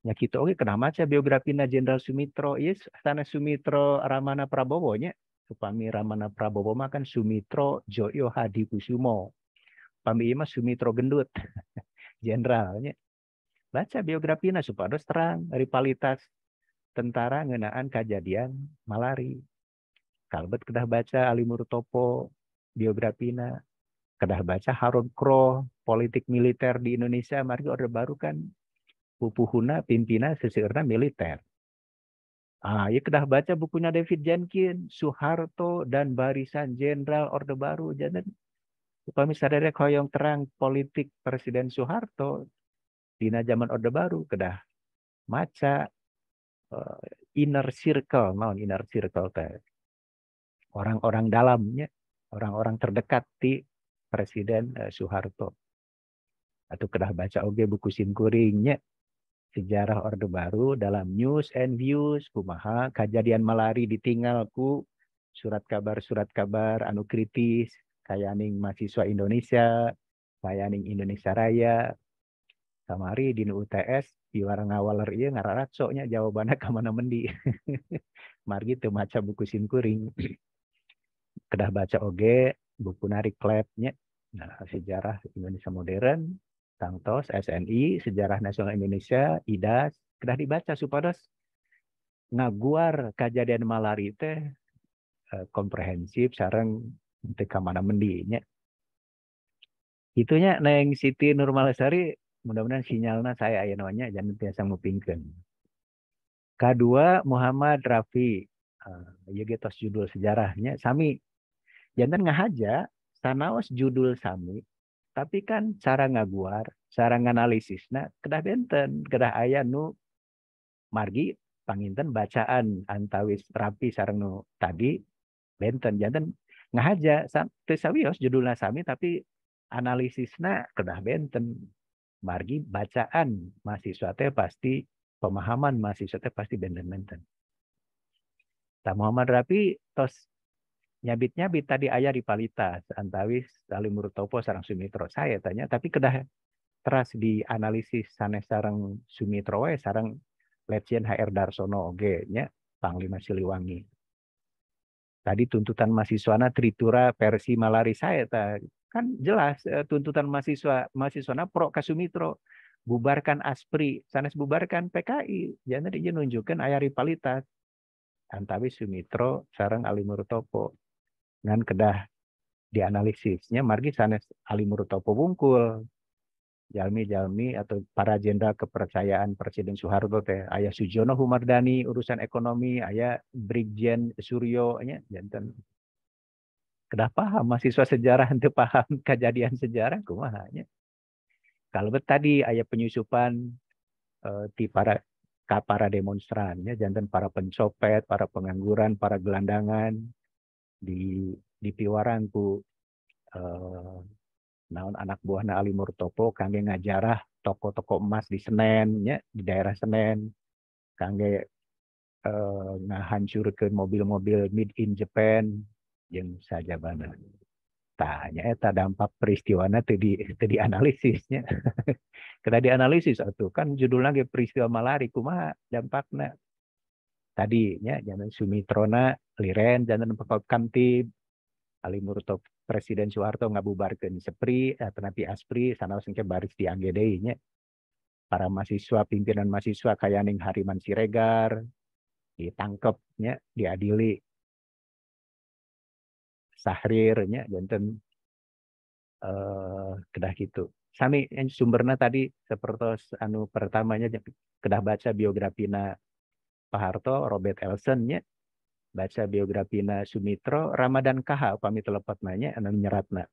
Ya nah, kita gitu. oke okay, kenapa biografi na Jenderal Sumitro yes iya, sana Sumitro Ramana Prabowo nya upami Ramana Prabowo makan Sumitro Joyo Hadi Kusumo ini ima iya Sumitro gendut jenderalnya baca biografi na supados terang rivalitas tentara ngenaan kejadian malari kalbet kedah baca Ali Murtopo biografina kedah baca Harun Kro politik militer di Indonesia mari orde baru kan pupuhuna pimpinan seseorang militer. Ah, ya kedah baca bukunya David Jenkins, Soeharto dan barisan Jenderal Orde Baru. Jadi misalnya saderek koyong terang politik Presiden Soeharto dina zaman Orde Baru kedah maca uh, inner circle, non inner circle teh. Orang-orang dalamnya, orang-orang terdekat di Presiden uh, eh, Soeharto. Atau kedah baca oge buku simkuringnya Sejarah Orde Baru dalam News and Views, Kumaha, Kejadian Malari Ditinggalku, Surat Kabar-Surat Kabar, Anu Kritis, Kayaning Mahasiswa Indonesia, Kayaning Indonesia Raya, kamari di UTS warung awaler iya ngararat soknya jawabannya kemana mendi margi tuh maca buku simkuring kedah baca oge buku narik klepnya nah sejarah Indonesia modern Tangtos SNI, Sejarah Nasional Indonesia, IDAS, sudah dibaca supados ngaguar kejadian malari teh eh, komprehensif sekarang nanti ka mana mendinya. Itunya neng Siti Nurmalasari mudah-mudahan sinyalnya saya aya namanya jangan biasa ngupingkeun. Kedua Muhammad Rafi ya gitu judul sejarahnya sami Jangan ngahaja sanaos judul sami tapi kan cara ngaguar cara analisis nah kedah benten kedah ayah nu margi panginten bacaan antawis rapi sarang nu tadi benten jantan ngahaja tesawios judulnya sami tapi analisisnya kedah benten margi bacaan mahasiswa teh pasti pemahaman mahasiswa teh pasti benten-benten. tak Muhammad Rapi tos nyabit-nyabit tadi ayah rivalitas antawis lalu topo sarang Sumitro. Saya tanya, tapi kedah teras di analisis sanes sarang Sumitro ya sarang Letjen HR Darsono oge nya Panglima Siliwangi. Tadi tuntutan mahasiswa na tritura versi malari saya ta. kan jelas eh, tuntutan mahasiswa mahasiswa na pro Kasumitro bubarkan Aspri, sanes bubarkan PKI. Jangan ya, dia nunjukkan ayah rivalitas antawis Sumitro sarang Ali Murtopo dan kedah dianalisisnya margi sanes alimurutopo bungkul jalmi-jalmi atau para jenderal kepercayaan Presiden Soeharto teh ayah Sujono Humardani urusan ekonomi ayah Brigjen Suryo nya jantan kedah paham mahasiswa sejarah untuk paham kejadian sejarah kumaha nya kalau tadi ayah penyusupan eh, di para ka demonstran, ya jantan para pencopet para pengangguran para gelandangan di di piwaran ku eh, naon anak buah Ali Murtopo kangge ngajarah toko-toko emas di Senen ya di daerah Senen kangge eh, ngahancurkan mobil-mobil made in Japan yang saja bana tanya eta dampak peristiwanya tadi tadi analisisnya kita di dianalisis atau kan judulnya lagi peristiwa malari kumaha dampaknya tadinya jangan Sumitrona Liren jantan Pemkot Ali Murto Presiden Soeharto ngabubarkan Sepri eh, tapi Aspri sana sengke baris di nya para mahasiswa pimpinan mahasiswa Kayaning Hariman Siregar ditangkepnya diadili Sahrirnya jantan eh kedah gitu sami sumbernya tadi seperti anu pertamanya kedah baca biografina Pak Harto Robert Elson nya baca biografina Sumitro, Ramadan KH telepat nanya anu nyeratna.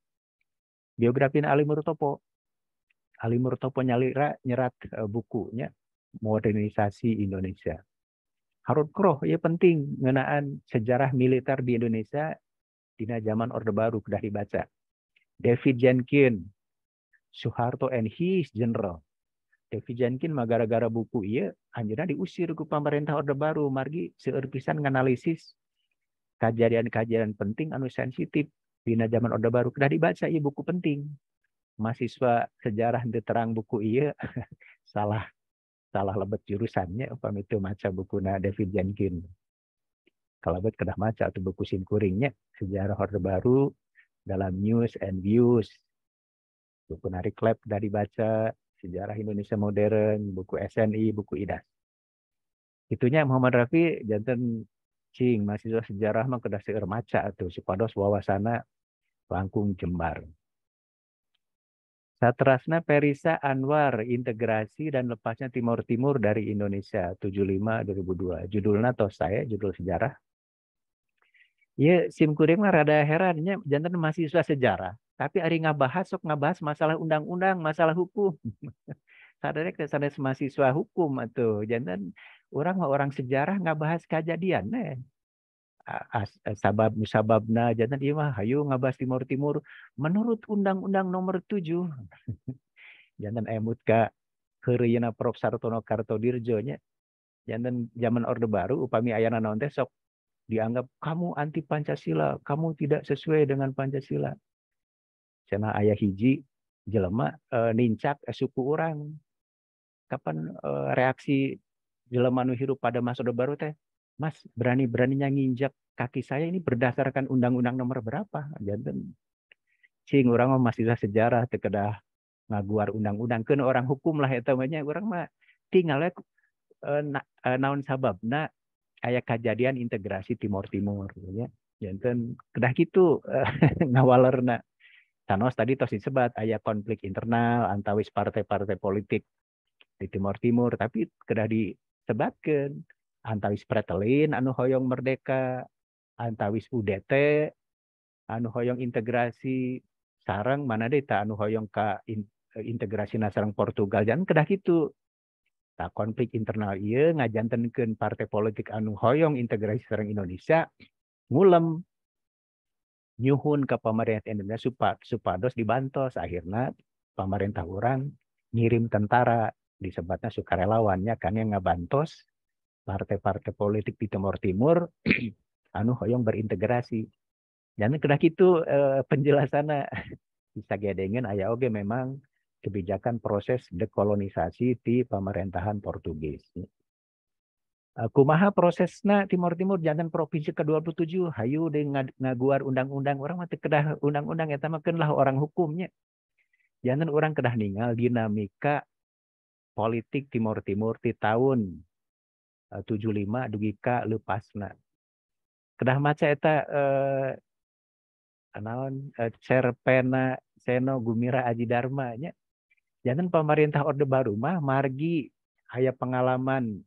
Biografina Ali Murtopo. Ali Murtopo nyalira nyerat e, bukunya Modernisasi Indonesia. Harun Kroh ya penting ngenaan sejarah militer di Indonesia dina zaman Orde Baru sudah dibaca. David Jenkin, Soeharto and his general. David Jenkin magara gara-gara buku iya anjurna diusir ke pemerintah Orde Baru margi seueur analisis nganalisis kajian kejadian penting anu sensitif di zaman Orde Baru kedah dibaca iya buku penting mahasiswa sejarah di terang buku iya salah salah lebet jurusannya umpam itu maca buku na David Jenkins kalau buat kedah maca atau buku singkuringnya sejarah Orde Baru dalam news and views buku narik lab dari baca Sejarah Indonesia Modern, buku SNI, buku IDAS. Itunya Muhammad Rafi jantan cing mahasiswa sejarah mah kedah seueur maca atuh supados wawasana langkung jembar. Satrasna Perisa Anwar Integrasi dan Lepasnya Timur Timur dari Indonesia 75 2002. Judulnya tos saya judul sejarah. Ya sim kuring mah rada herannya jantan mahasiswa sejarah tapi hari ngabahas, sok ngabahas masalah undang-undang, masalah hukum. kita sana mahasiswa hukum atau jangan orang orang sejarah ngabahas kejadian eh. eh. sabab musababna jangan iya mah hayu ngabahas timur timur menurut undang-undang nomor tujuh, jangan emut eh, ka heureuyna Prof Sartono Kartodirjo nya Jangan zaman Orde Baru upami ayana nontes sok dianggap kamu anti Pancasila, kamu tidak sesuai dengan Pancasila cenah ayah hiji jelema e, nincak suku orang kapan e, reaksi jelema nu hirup pada masa baru teh mas berani beraninya nginjak kaki saya ini berdasarkan undang-undang nomor berapa jantan cing orang mah masih sejarah tekedah ngaguar undang-undang kan orang hukum lah ya temannya orang mah tinggal ya eh, na, naon sabab na ayah kejadian integrasi timur Timur ya jantan kedah gitu ngawalerna Sanos tadi toh disebut ayah ah, konflik internal antawis partai-partai politik di Timor Timur tapi kena disebatkan antawis pretelin anu hoyong merdeka antawis UDT anu hoyong integrasi sarang mana deh tak anu hoyong ka integrasi nasarang Portugal jangan kena gitu tak konflik internal iya ngajantenkan partai politik anu hoyong integrasi sarang Indonesia ngulem nyuhun ke pemerintah Indonesia supados dibantos. Akhirnya pemerintah orang ngirim tentara disebutnya sukarelawannya kan yang ngabantos partai-partai politik di Timur Timur anu hoyong berintegrasi dan kena itu eh, penjelasannya bisa gedengin ayah oke memang kebijakan proses dekolonisasi di pemerintahan Portugis Eh, kumaha prosesna Timur Timur jantan provinsi ke-27 hayu de ngaguar undang-undang orang mati kedah undang-undang ya, mah orang hukumnya jantan orang kedah ninggal dinamika politik Timur Timur di tahun 75 eh, dugi ka leupasna kedah maca eta eh, eh, cerpena seno gumira aji dharma nya jantan pemerintah orde baru mah margi haya pengalaman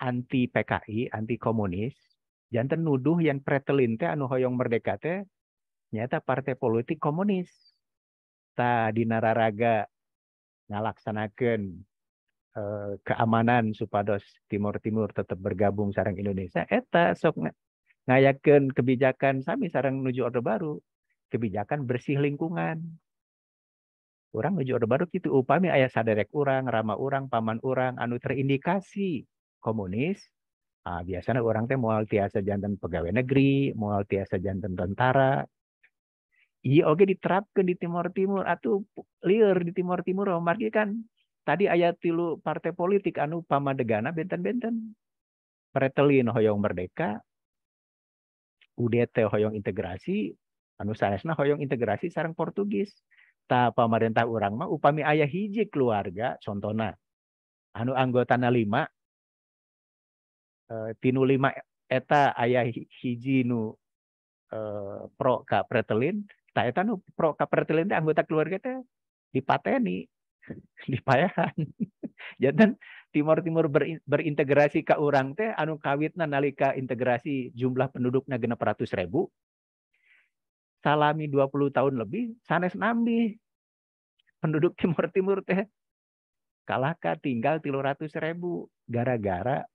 anti PKI, anti komunis, jantan nuduh yang pretelin teh anu hoyong merdeka teh nyata partai politik komunis. Ta nararaga ngalaksanakan eh, keamanan supados Timur-Timur tetap bergabung sarang Indonesia. Eta sok ngayakan kebijakan sami sarang menuju Orde Baru. Kebijakan bersih lingkungan. Orang menuju Orde Baru gitu upami ayah saderek orang, ramah orang, paman orang, anu terindikasi komunis, uh, biasanya orang teh mau tiasa jantan pegawai negeri, mau tiasa jantan tentara. Iya oke diterapkan di Timur Timur atau liar di Timur Timur oh, margi kan tadi ayat tilu partai politik anu pama pamadegana benten-benten. Pretelin hoyong merdeka, UDT hoyong integrasi, anu sanesna hoyong integrasi sarang Portugis. Ta pemerintah orang mah upami ayah hiji keluarga contohna anu anggota lima Eh, tinu lima eta ayah hiji nu eh, pro ka pretelin tak eta nu pro ka pretelin anggota keluarga teh dipateni dipayahan jantan timur timur berintegrasi ke orang teh anu kawitna nalika integrasi jumlah penduduknya genep ratus ribu salami dua puluh tahun lebih sanes nambi penduduk timur timur teh kalahkah tinggal tilu ratus ribu gara-gara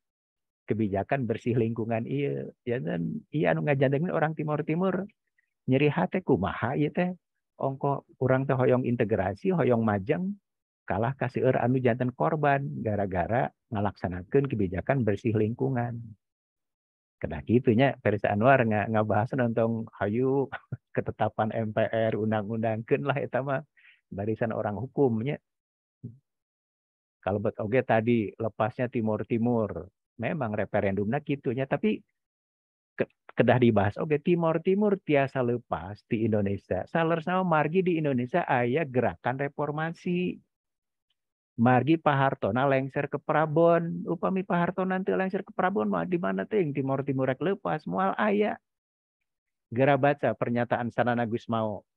kebijakan bersih lingkungan iya ya dan iya anu ngajandeng orang timur timur nyeri hati kumaha iya teh ongko orang teh hoyong integrasi hoyong majang kalah kasih anu jantan korban gara-gara ngalaksanakan kebijakan bersih lingkungan kena gitunya Fersa Anwar nggak nggak bahas nonton hayu ketetapan MPR undang-undang ken lah itu mah barisan orang hukumnya kalau buat oke okay, tadi lepasnya timur timur memang referendumnya kitunya tapi kedah dibahas oke okay, timur Timur tiasa lepas di Indonesia saler sama margi di Indonesia ayah gerakan reformasi margi Pak Hartona lengser ke Prabon upami Pak Hartona nanti lengser ke Prabon mah di mana ting timur Timur rek lepas mual ayah gerak baca pernyataan Sanana Gusmao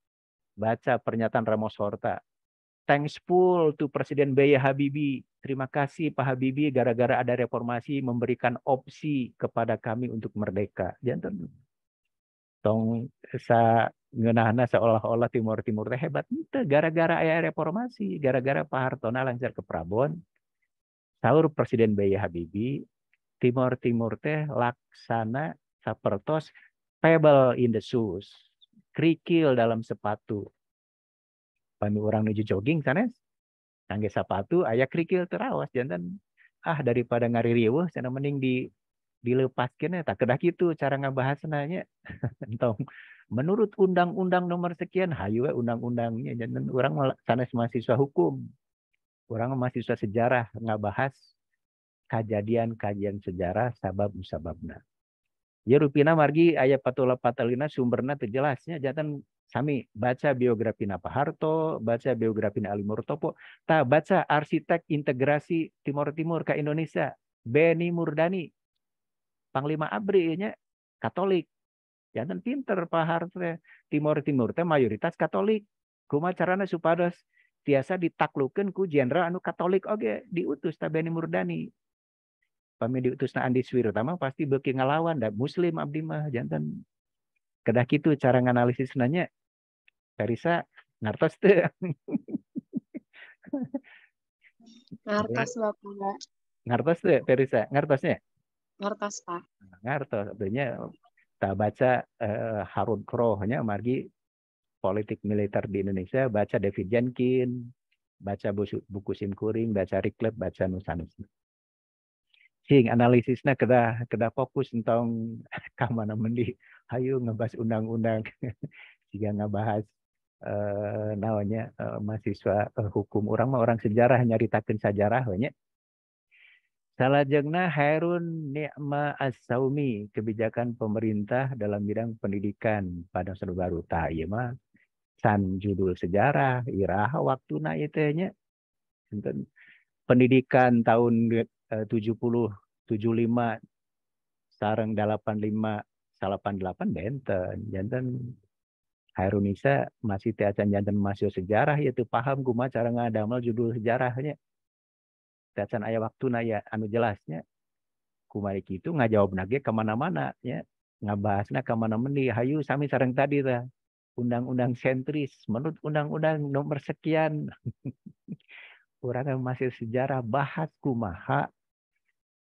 baca pernyataan Ramos Horta Thankful to Presiden B.Y. Habibi. Terima kasih Pak Habibi, gara-gara ada reformasi memberikan opsi kepada kami untuk merdeka. Jangan tong sa ngenahna seolah-olah Timur Timur teh hebat itu gara-gara ayah reformasi, gara-gara Pak Hartona lancar ke Prabon. Saur Presiden B.Y. Habibi, Timur Timur teh laksana sapertos pebble in the shoes, kerikil dalam sepatu. Pami orang nuju jogging sanes. nangge sepatu ayah kerikil terawas jantan ah daripada ngari riweuh sana mending di dilepaskan ya tak kedah gitu cara nanya entong menurut undang-undang nomor sekian hayu ya undang-undangnya jantan orang sana mahasiswa hukum orang mahasiswa sejarah ngebahas kejadian-kejadian sejarah sabab musababna ya rupina margi ayat patola patalina sumberna terjelasnya jantan kami baca biografi Napa Harto, baca biografi Ali Murtopo, ta baca arsitek integrasi Timur Timur ke Indonesia, Beni Murdani, Panglima Abri nya Katolik. Ya dan pinter Pak Harto Timur Timur teh mayoritas Katolik. Kuma carana supados tiasa ditaklukkan ku jenderal anu Katolik oke diutus ta Beni Murdani pami na Andi tamang pasti beki ngalawan dan Muslim abdi mah jantan kedah gitu cara nganalisis nanya Karisa ngartos tuh. ngartos Bapak. Ngartos tuh Perisa, ngartosnya? Ngartos Pak. Ngartos, nah, artinya tak baca uh, Harun Krohnya margi politik militer di Indonesia, baca David Jankin, baca buku, buku Simkuring, baca Riklet, baca Nusanus. Sing analisisnya kita kita fokus tentang kamana mendi, ayo ngebahas undang-undang, jika ngebahas eh, namanya eh, mahasiswa eh, hukum orang mah orang sejarah nyaritakan sejarah banyak Salajengna Hairun Ni'ma As-Saumi, kebijakan pemerintah dalam bidang pendidikan pada seluruh Baru. Tah ieu mah san judul sejarah iraha waktuna ieu nya. Pendidikan tahun eh, tujuh tujuh puluh lima 70 75 sareng 85 88 benten jantan Harunisa masih tiacan jantan masih sejarah yaitu paham kuma cara ngadamel judul sejarahnya. Tiacan ayah waktu naya anu jelasnya. Kumarik itu ngajawab nage kemana-mana ya. bahasnya kemana-mana ya, hayu sami sarang tadi ta. Undang-undang sentris menurut undang-undang nomor sekian. Orang yang masih sejarah bahas kumaha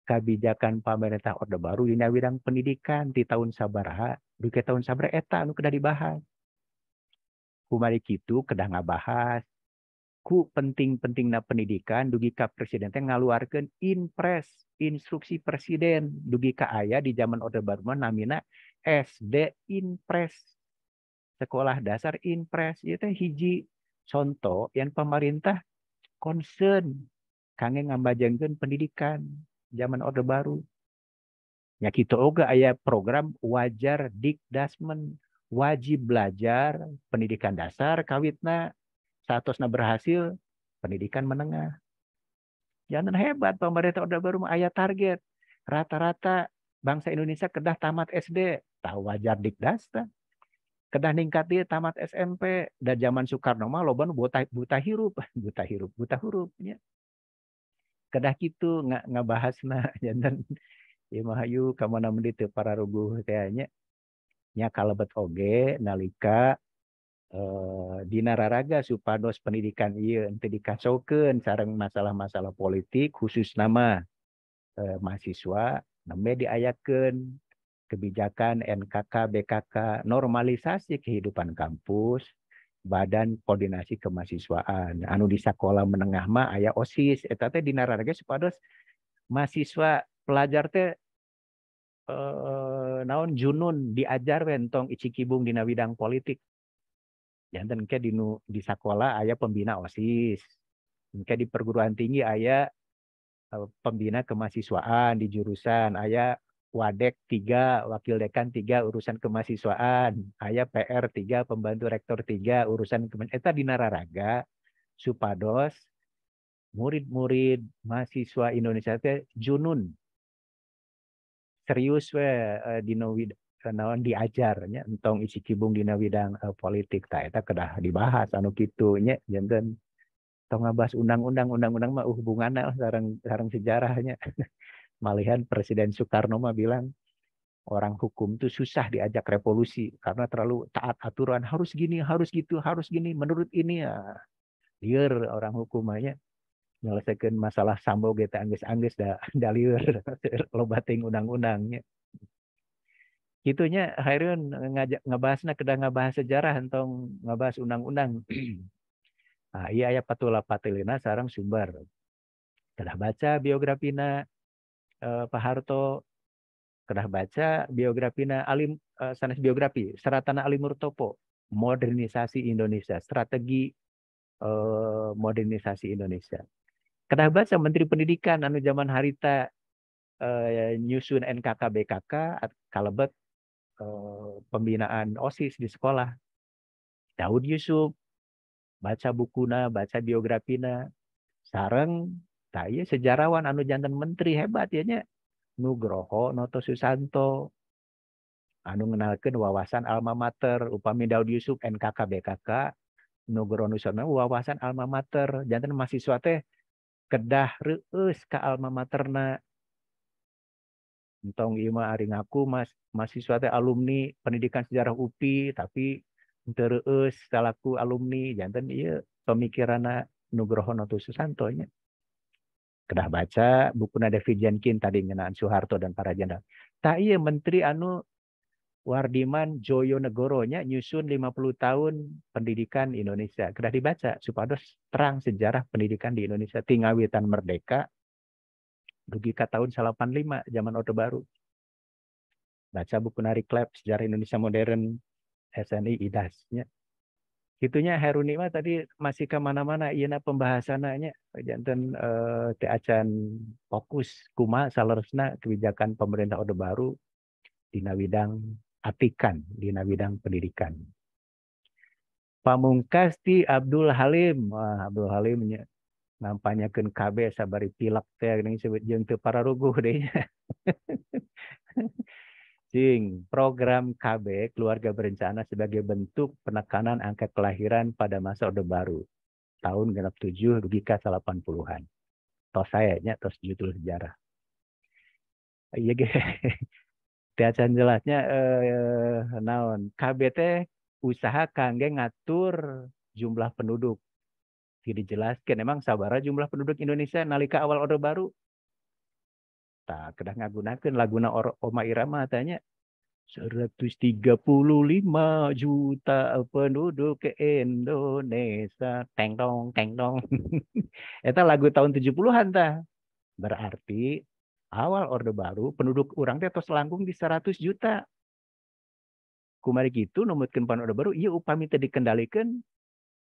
kebijakan pemerintah Orde Baru di bidang pendidikan di tahun sabaraha di tahun sabar eta anu kada dibahas kumari kita kedah ngabahas ku penting penting na pendidikan dugi ka presiden teh ngaluarkeun impres instruksi presiden dugi ka ayah di zaman Orde Baru namina SD impres sekolah dasar impres ieu teh hiji contoh yang pemerintah concern kangge ngambajengkeun pendidikan zaman Orde Baru Ya kita oga ayah program wajar dikdasmen wajib belajar pendidikan dasar kawitna satosna berhasil pendidikan menengah. Jangan hebat pemerintah udah baru ayat target. Rata-rata bangsa Indonesia kedah tamat SD, tahu wajar dikdasta. Kedah ningkati tamat SMP dan zaman Soekarno mah loban buta buta hirup, buta hirup, buta hurufnya. Kedah gitu nggak nggak bahas nah jangan Ya mahayu kamu namun itu para rubuh kayaknya nya kalebet oge nalika eh, Dinararaga supados pendidikan ia teu dikacaukeun sareng masalah-masalah politik khusus nama eh, mahasiswa namanya diayakeun kebijakan NKK BKK normalisasi kehidupan kampus badan koordinasi kemahasiswaan anu di sekolah menengah mah ayah osis eta teh dinararaga supados mahasiswa pelajar teh eh, naon Junun diajar wentong Icikibung dina bidang politik. Janten ke di nu, di sekolah ayah pembina OSIS. Ke di perguruan tinggi ayah eh, pembina kemahasiswaan di jurusan ayah wadek tiga wakil dekan tiga urusan kemahasiswaan ayah PR tiga pembantu rektor tiga urusan kemen eta dinararaga supados murid-murid mahasiswa Indonesia teh junun serius we uh, eh, dina naon eh, diajarnya entong isi kibung dina bidang uh, eh, politik tak eta kedah dibahas anu kitu nya janten tong ngabahas undang-undang undang-undang mah uh, hubungan lah sareng sejarahnya malihan Presiden Soekarno mah bilang orang hukum tuh susah diajak revolusi karena terlalu taat aturan harus gini harus gitu harus gini menurut ini ya liar orang hukum hukumannya menyelesaikan masalah sambo kita angges-angges da, lo lobating undang-undangnya Kitunya Hairun ngajak ngebahasnya kedah ngebahas sejarah entong ngebahas undang-undang ah iya ya patula patilina sarang sumber kedah baca biografina eh, Pak Harto kedah baca biografina alim eh, sanes biografi Seratana Ali Murtopo modernisasi Indonesia strategi eh, modernisasi Indonesia Kena baca Menteri Pendidikan anu zaman harita eh, nyusun NKK BKK kalebet eh, pembinaan OSIS di sekolah. Daud Yusuf baca bukuna, baca biografina, sareng taya sejarawan anu jantan menteri hebat ya nya Nugroho Noto Susanto anu mengenalkan wawasan alma mater upami Daud Yusuf NKK BKK Nugroho Nusono wawasan alma mater jantan mahasiswa teh kedah reus ke alma materna entong ima ari ngaku mas mahasiswa teh alumni pendidikan sejarah UPI tapi teu reus salaku alumni janten iya pemikiranna Nugroho Noto Susanto nya kedah baca buku David Jankin tadi ngenaan Soeharto dan para jenderal tak iya menteri anu Wardiman Joyo Negoronya nyusun 50 tahun pendidikan Indonesia. Kedah dibaca supados terang sejarah pendidikan di Indonesia Tingawitan Merdeka ke tahun 85 zaman Orde Baru. Baca buku Nari Klep Sejarah Indonesia Modern SNI IDASnya. Itunya Herunima tadi masih kemana-mana iana pembahasannya jantan eh, te acan fokus kuma saleresna kebijakan pemerintah Orde Baru dina widang Atikan di bidang pendidikan. Pamungkas di Abdul Halim, Wah, Abdul Halim nampaknya ke KB sabari pilak teh yang sebut jeung para ruguh deh. Sing, program KB keluarga berencana sebagai bentuk penekanan angka kelahiran pada masa Orde Baru tahun genap tujuh 80-an. Tos saya nya tos judul sejarah. Iya Tiasan jelasnya eh, naon KBT usaha kangge ngatur jumlah penduduk. Jadi jelaskan emang sabara jumlah penduduk Indonesia nalika awal Orde Baru. Tak kedah ngagunakan laguna or, Oma Irama tanya 135 juta penduduk ke Indonesia. Teng dong, teng dong. Itu lagu tahun 70-an tah. Berarti awal Orde Baru penduduk orang di atas langkung di 100 juta. Kumari gitu nomor pan Orde Baru iya upami minta dikendalikan,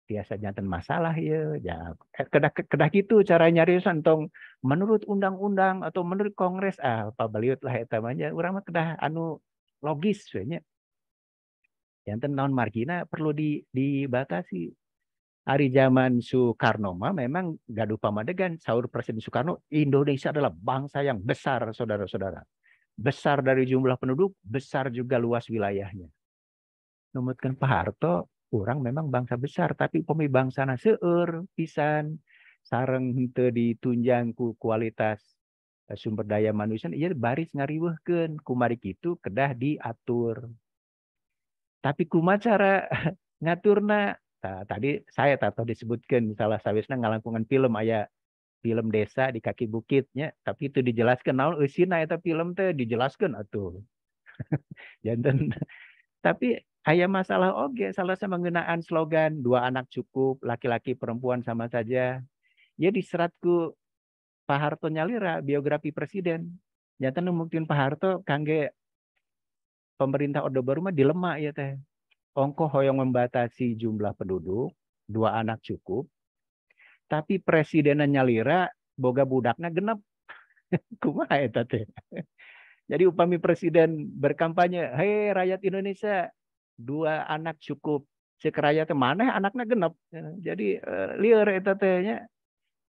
biasa jantan masalah ya ya kedah kedah gitu cara nyari santong menurut undang-undang atau menurut kongres ah pak Baliut lah etamanya orang mah kedah anu logis sebenarnya jantan non margina perlu dibatasi hari zaman Soekarno mah memang gak lupa Madegan sahur Presiden Soekarno Indonesia adalah bangsa yang besar saudara-saudara besar dari jumlah penduduk besar juga luas wilayahnya nomutkan Pak Harto orang memang bangsa besar tapi pemi bangsa seur pisan sarang henteu ditunjang ku kualitas eh, sumber daya manusia iya baris ngariweuhkeun kumari kitu kedah diatur tapi kumacara ngaturna tadi saya tato disebutkan misalnya sawisna ngalangkungan film ayah film desa di kaki bukitnya tapi itu dijelaskan naon eusina eta film teh dijelaskan atuh janten tapi ayah masalah oge salah sama penggunaan slogan dua anak cukup laki-laki perempuan sama saja ya di seratku Pak Harto nyalira biografi presiden nyata nu Pak Harto kangge pemerintah Orde Baru mah dilema ya teh Ongkoh Hoyong membatasi jumlah penduduk, dua anak cukup. Tapi presidennya nyalira boga budaknya genep. Kumaha eta teh. Jadi upami presiden berkampanye, "Hei rakyat Indonesia, dua anak cukup." Cek rakyat mana anaknya genep. Jadi eh, liar eta saru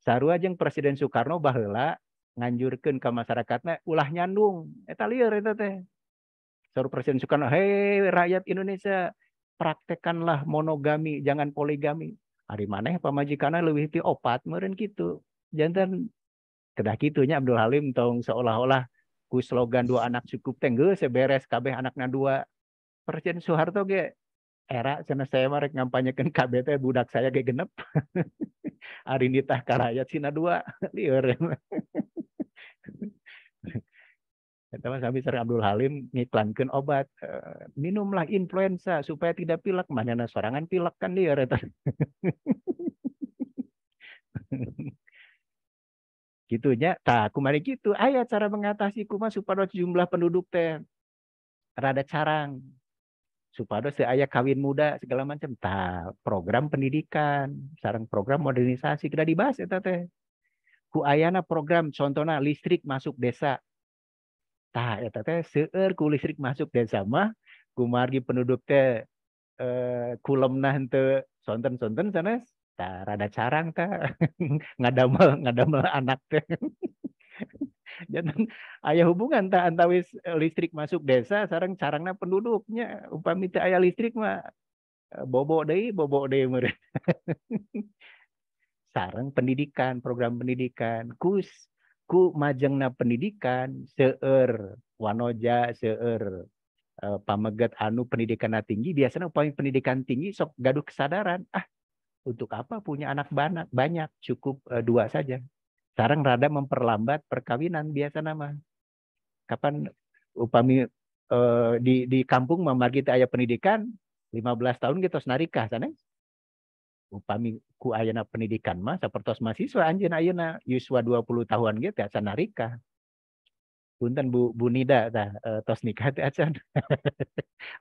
Sarua jeung Presiden Soekarno baheula nganjurkan ke masyarakatnya ulah nyandung eta liar itu teh. Saru Presiden Soekarno, "Hei rakyat Indonesia, Praktekkanlah monogami, jangan poligami. Hari mana ya pamajikannya lebih ti opat, meren gitu. Jantan kedah kitunya Abdul Halim tong seolah-olah ku slogan dua anak cukup tenggel seberes ya kabeh anaknya dua. Persen Soeharto ge era sana saya marek ngampanyakan KBT budak saya ge genep. Hari ini tah karayat Cina dua liur. teman kami Sir Abdul Halim ngiklankan obat eh, minumlah influenza supaya tidak pilek mana nah sorangan pilek kan dia gitu gitunya tak kumari gitu ayah cara mengatasi kuma supaya jumlah penduduk teh rada carang supaya ayah kawin muda segala macam tak program pendidikan sarang program modernisasi kita dibahas ya teh ku ayana program contohnya listrik masuk desa Tah eta ya, teh seueur ku listrik masuk desa mah kumargi penduduk teh eh kulemna henteu sonten-sonten sanes tah rada carang tah ngadamel ngadamel anak teh jangan ayah hubungan tak antawis listrik masuk desa sarang carangna penduduknya upami teh ayah listrik mah eh, bobo deh bobo deh mereka sarang pendidikan program pendidikan kus ku majengna pendidikan seer wanoja seer uh, eh, pamegat anu pendidikan nah tinggi biasanya upami pendidikan tinggi sok gaduh kesadaran ah untuk apa punya anak banyak banyak cukup uh, dua saja sekarang rada memperlambat perkawinan biasa nama kapan upami uh, di di kampung memang kita ayah pendidikan 15 tahun kita senarikah sana upami ku ayana pendidikan mah sapertos mahasiswa anjeun ayeuna yuswa 20 tahun ge teh acan narika punten Bu Bu Nida tah eh, tos nikah teh acan.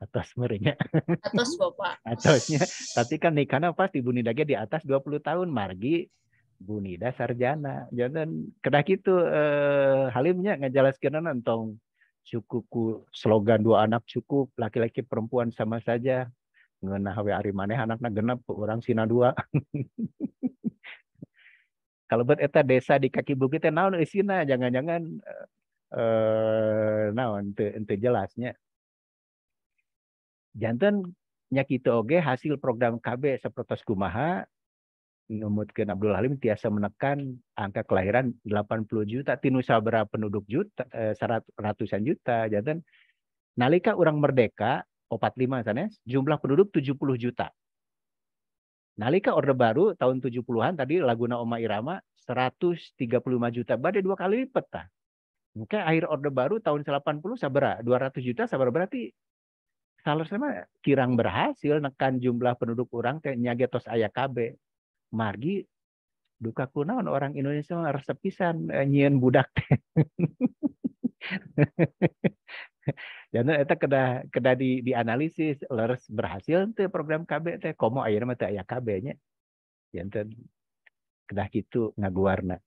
Atos merenya. Atos Bapak. Atosnya. Tapi kan nikahnya pasti Bu Nida ge di atas dua puluh tahun margi Bu Nida sarjana. Jangan kedah kitu e, halimnya ngajelaskeun entong cukup slogan dua anak cukup laki-laki perempuan sama saja ngeunah we ari maneh anakna genep orang Cina dua kalau buat eta desa di kaki bukit teh naon isina jangan-jangan eh naon teu teu jelasnya jantan kita oge hasil program KB seprotes kumaha numutkeun Abdul Halim tiasa menekan angka kelahiran 80 juta tinu sabra penduduk juta eh, ratusan juta jantan nalika orang merdeka 45 sana, ya? jumlah penduduk 70 juta. Nalika Orde Baru tahun 70-an tadi Laguna Oma Irama 135 juta. Badai dua kali lipat. ta. Maka akhir Orde Baru tahun 80 Sabra 200 juta Sabra berarti seharusnya kirang berhasil nekan jumlah penduduk orang teh nyagetos aya KB. Margi duka kunaon orang Indonesia resep pisan eh, nyieun budak teh. Jadi itu kena kena di analisis leres berhasil teh program KB teh komo ayam mah ya KB nya janten kena gitu ngaguarna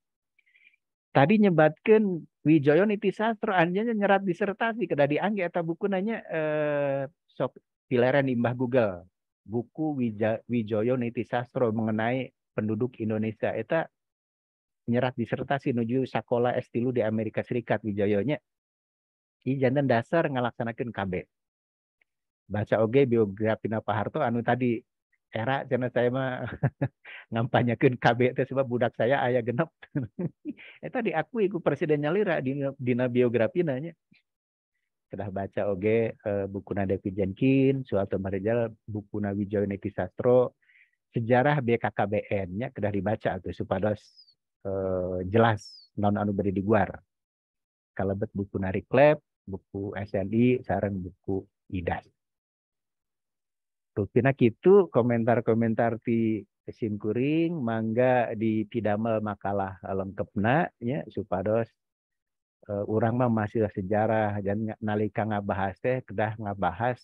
tadi nyebatkan Wijoyo niti sastro anjanya nyerat disertasi kena diangge atau buku nanya eh, sok pileran imbah Google buku Wijoyo niti sastro mengenai penduduk Indonesia itu nyerat disertasi menuju sekolah S 3 di Amerika Serikat Wijoyonya I jantan dasar ngelaksanakan KB. Baca oge biografi Pak Harto anu tadi era karena saya mah ngampanyakan KB itu sebab budak saya ayah genep. Eh, tadi diakui ku Presiden Nyalira di dina biografi nanya. Sudah baca oge eh, buku Devi Jenkin, Suharto Marijal, buku Wijoy Neti Sastro, sejarah BKKBN-nya kedah dibaca atau supados eh, jelas non anu beri diguar. bet buku narik klep, buku SNI sarang buku IDAS. Tukina gitu komentar-komentar di kesim mangga di tidamel makalah lengkepna ya supados uh, eh, orang mah masih sejarah dan nalika ngabahas teh kedah ngabahas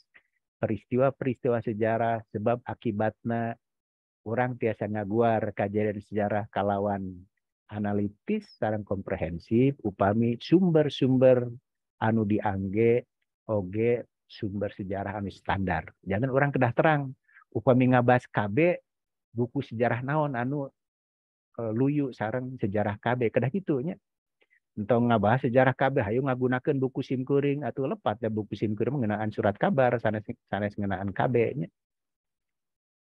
peristiwa-peristiwa sejarah sebab akibatnya orang tiasa ngaguar kejadian sejarah kalawan analitis sarang komprehensif upami sumber-sumber anu diangge oge sumber sejarah anu standar. Jangan orang kedah terang. Upami ngabas KB buku sejarah naon anu e, luyu sarang sejarah KB kedah gitu nya. Entong ngabahas sejarah KB hayu ngagunakan buku simkuring atau lepat ya buku simkuring mengenaan surat kabar sana sana ngeunaan KB nya.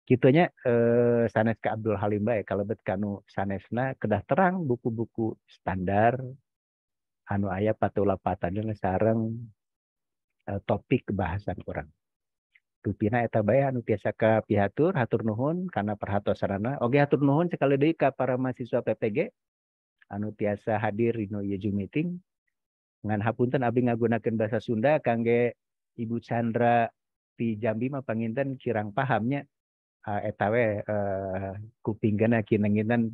Kitunya eh, sanes ke Abdul Halim baik. kalau bet kanu sanesna kedah terang buku-buku standar anu ayah patulapatan sarang uh, eh, topik bahasan orang tupina eta bae anu biasa ka pihatur hatur nuhun karena sarana. Oke hatur nuhun sekali deui ka para mahasiswa PPG anu biasa hadir di ieu Zoom meeting ngan hapunten abdi ngagunakeun bahasa Sunda kangge Ibu Chandra di Jambi mah panginten kirang pahamnya uh, eta we uh, eh, kupinggeuna kinenginan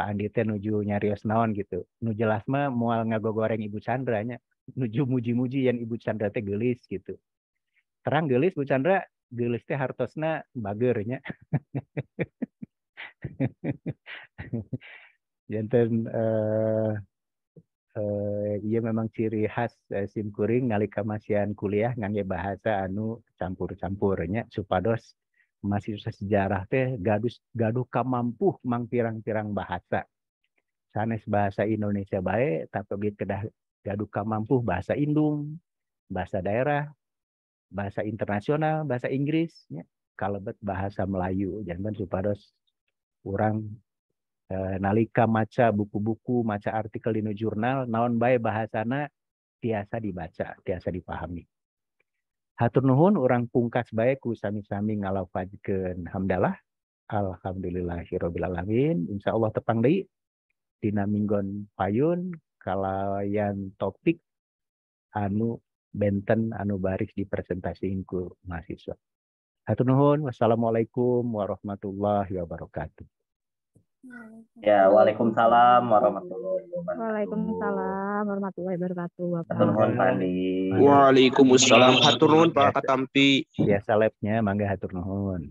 Pak Andi teh nuju nyarios naon gitu. Nu jelas mah moal ngagogoreng Ibu Chandra nya. Nuju muji-muji yang Ibu Chandra teh gelis gitu. Terang gelis Bu Chandra gelis teh hartosna bagernya. Janten eh uh, eh, ia memang ciri khas uh, simkuring nalika masian kuliah ngangge bahasa anu campur-campurnya supados mahasiswa sejarah teh gadus gaduh kamampu mang pirang-pirang bahasa sanes bahasa Indonesia baik tapi begitu kedah gaduh kamampu bahasa Indung bahasa daerah bahasa internasional bahasa Inggris ya kalebet bahasa Melayu jangan supados orang e, nalika maca buku-buku maca artikel di jurnal naon baik bahasana tiasa dibaca tiasa dipahami Hatur nuhun orang pungkas baik ku sami-sami ngalafadkeun hamdalah. Alhamdulillahirobbilalamin. Insya Allah tepang di dina minggon payun yang topik anu benten anu baris di presentasiin ku mahasiswa. Hatur nuhun. Wassalamualaikum warahmatullahi wabarakatuh. Hmm. Ya, Waalaikumsalam warahmatullahi wabarakatuh. Waalaikumsalam warahmatullahi wabarakatuh. Waalaikumsalam, Haturnuhun Pak Waalaikumsalam. Ya, ya, Pak Katampi. Biasa labnya, mangga haturnuhun.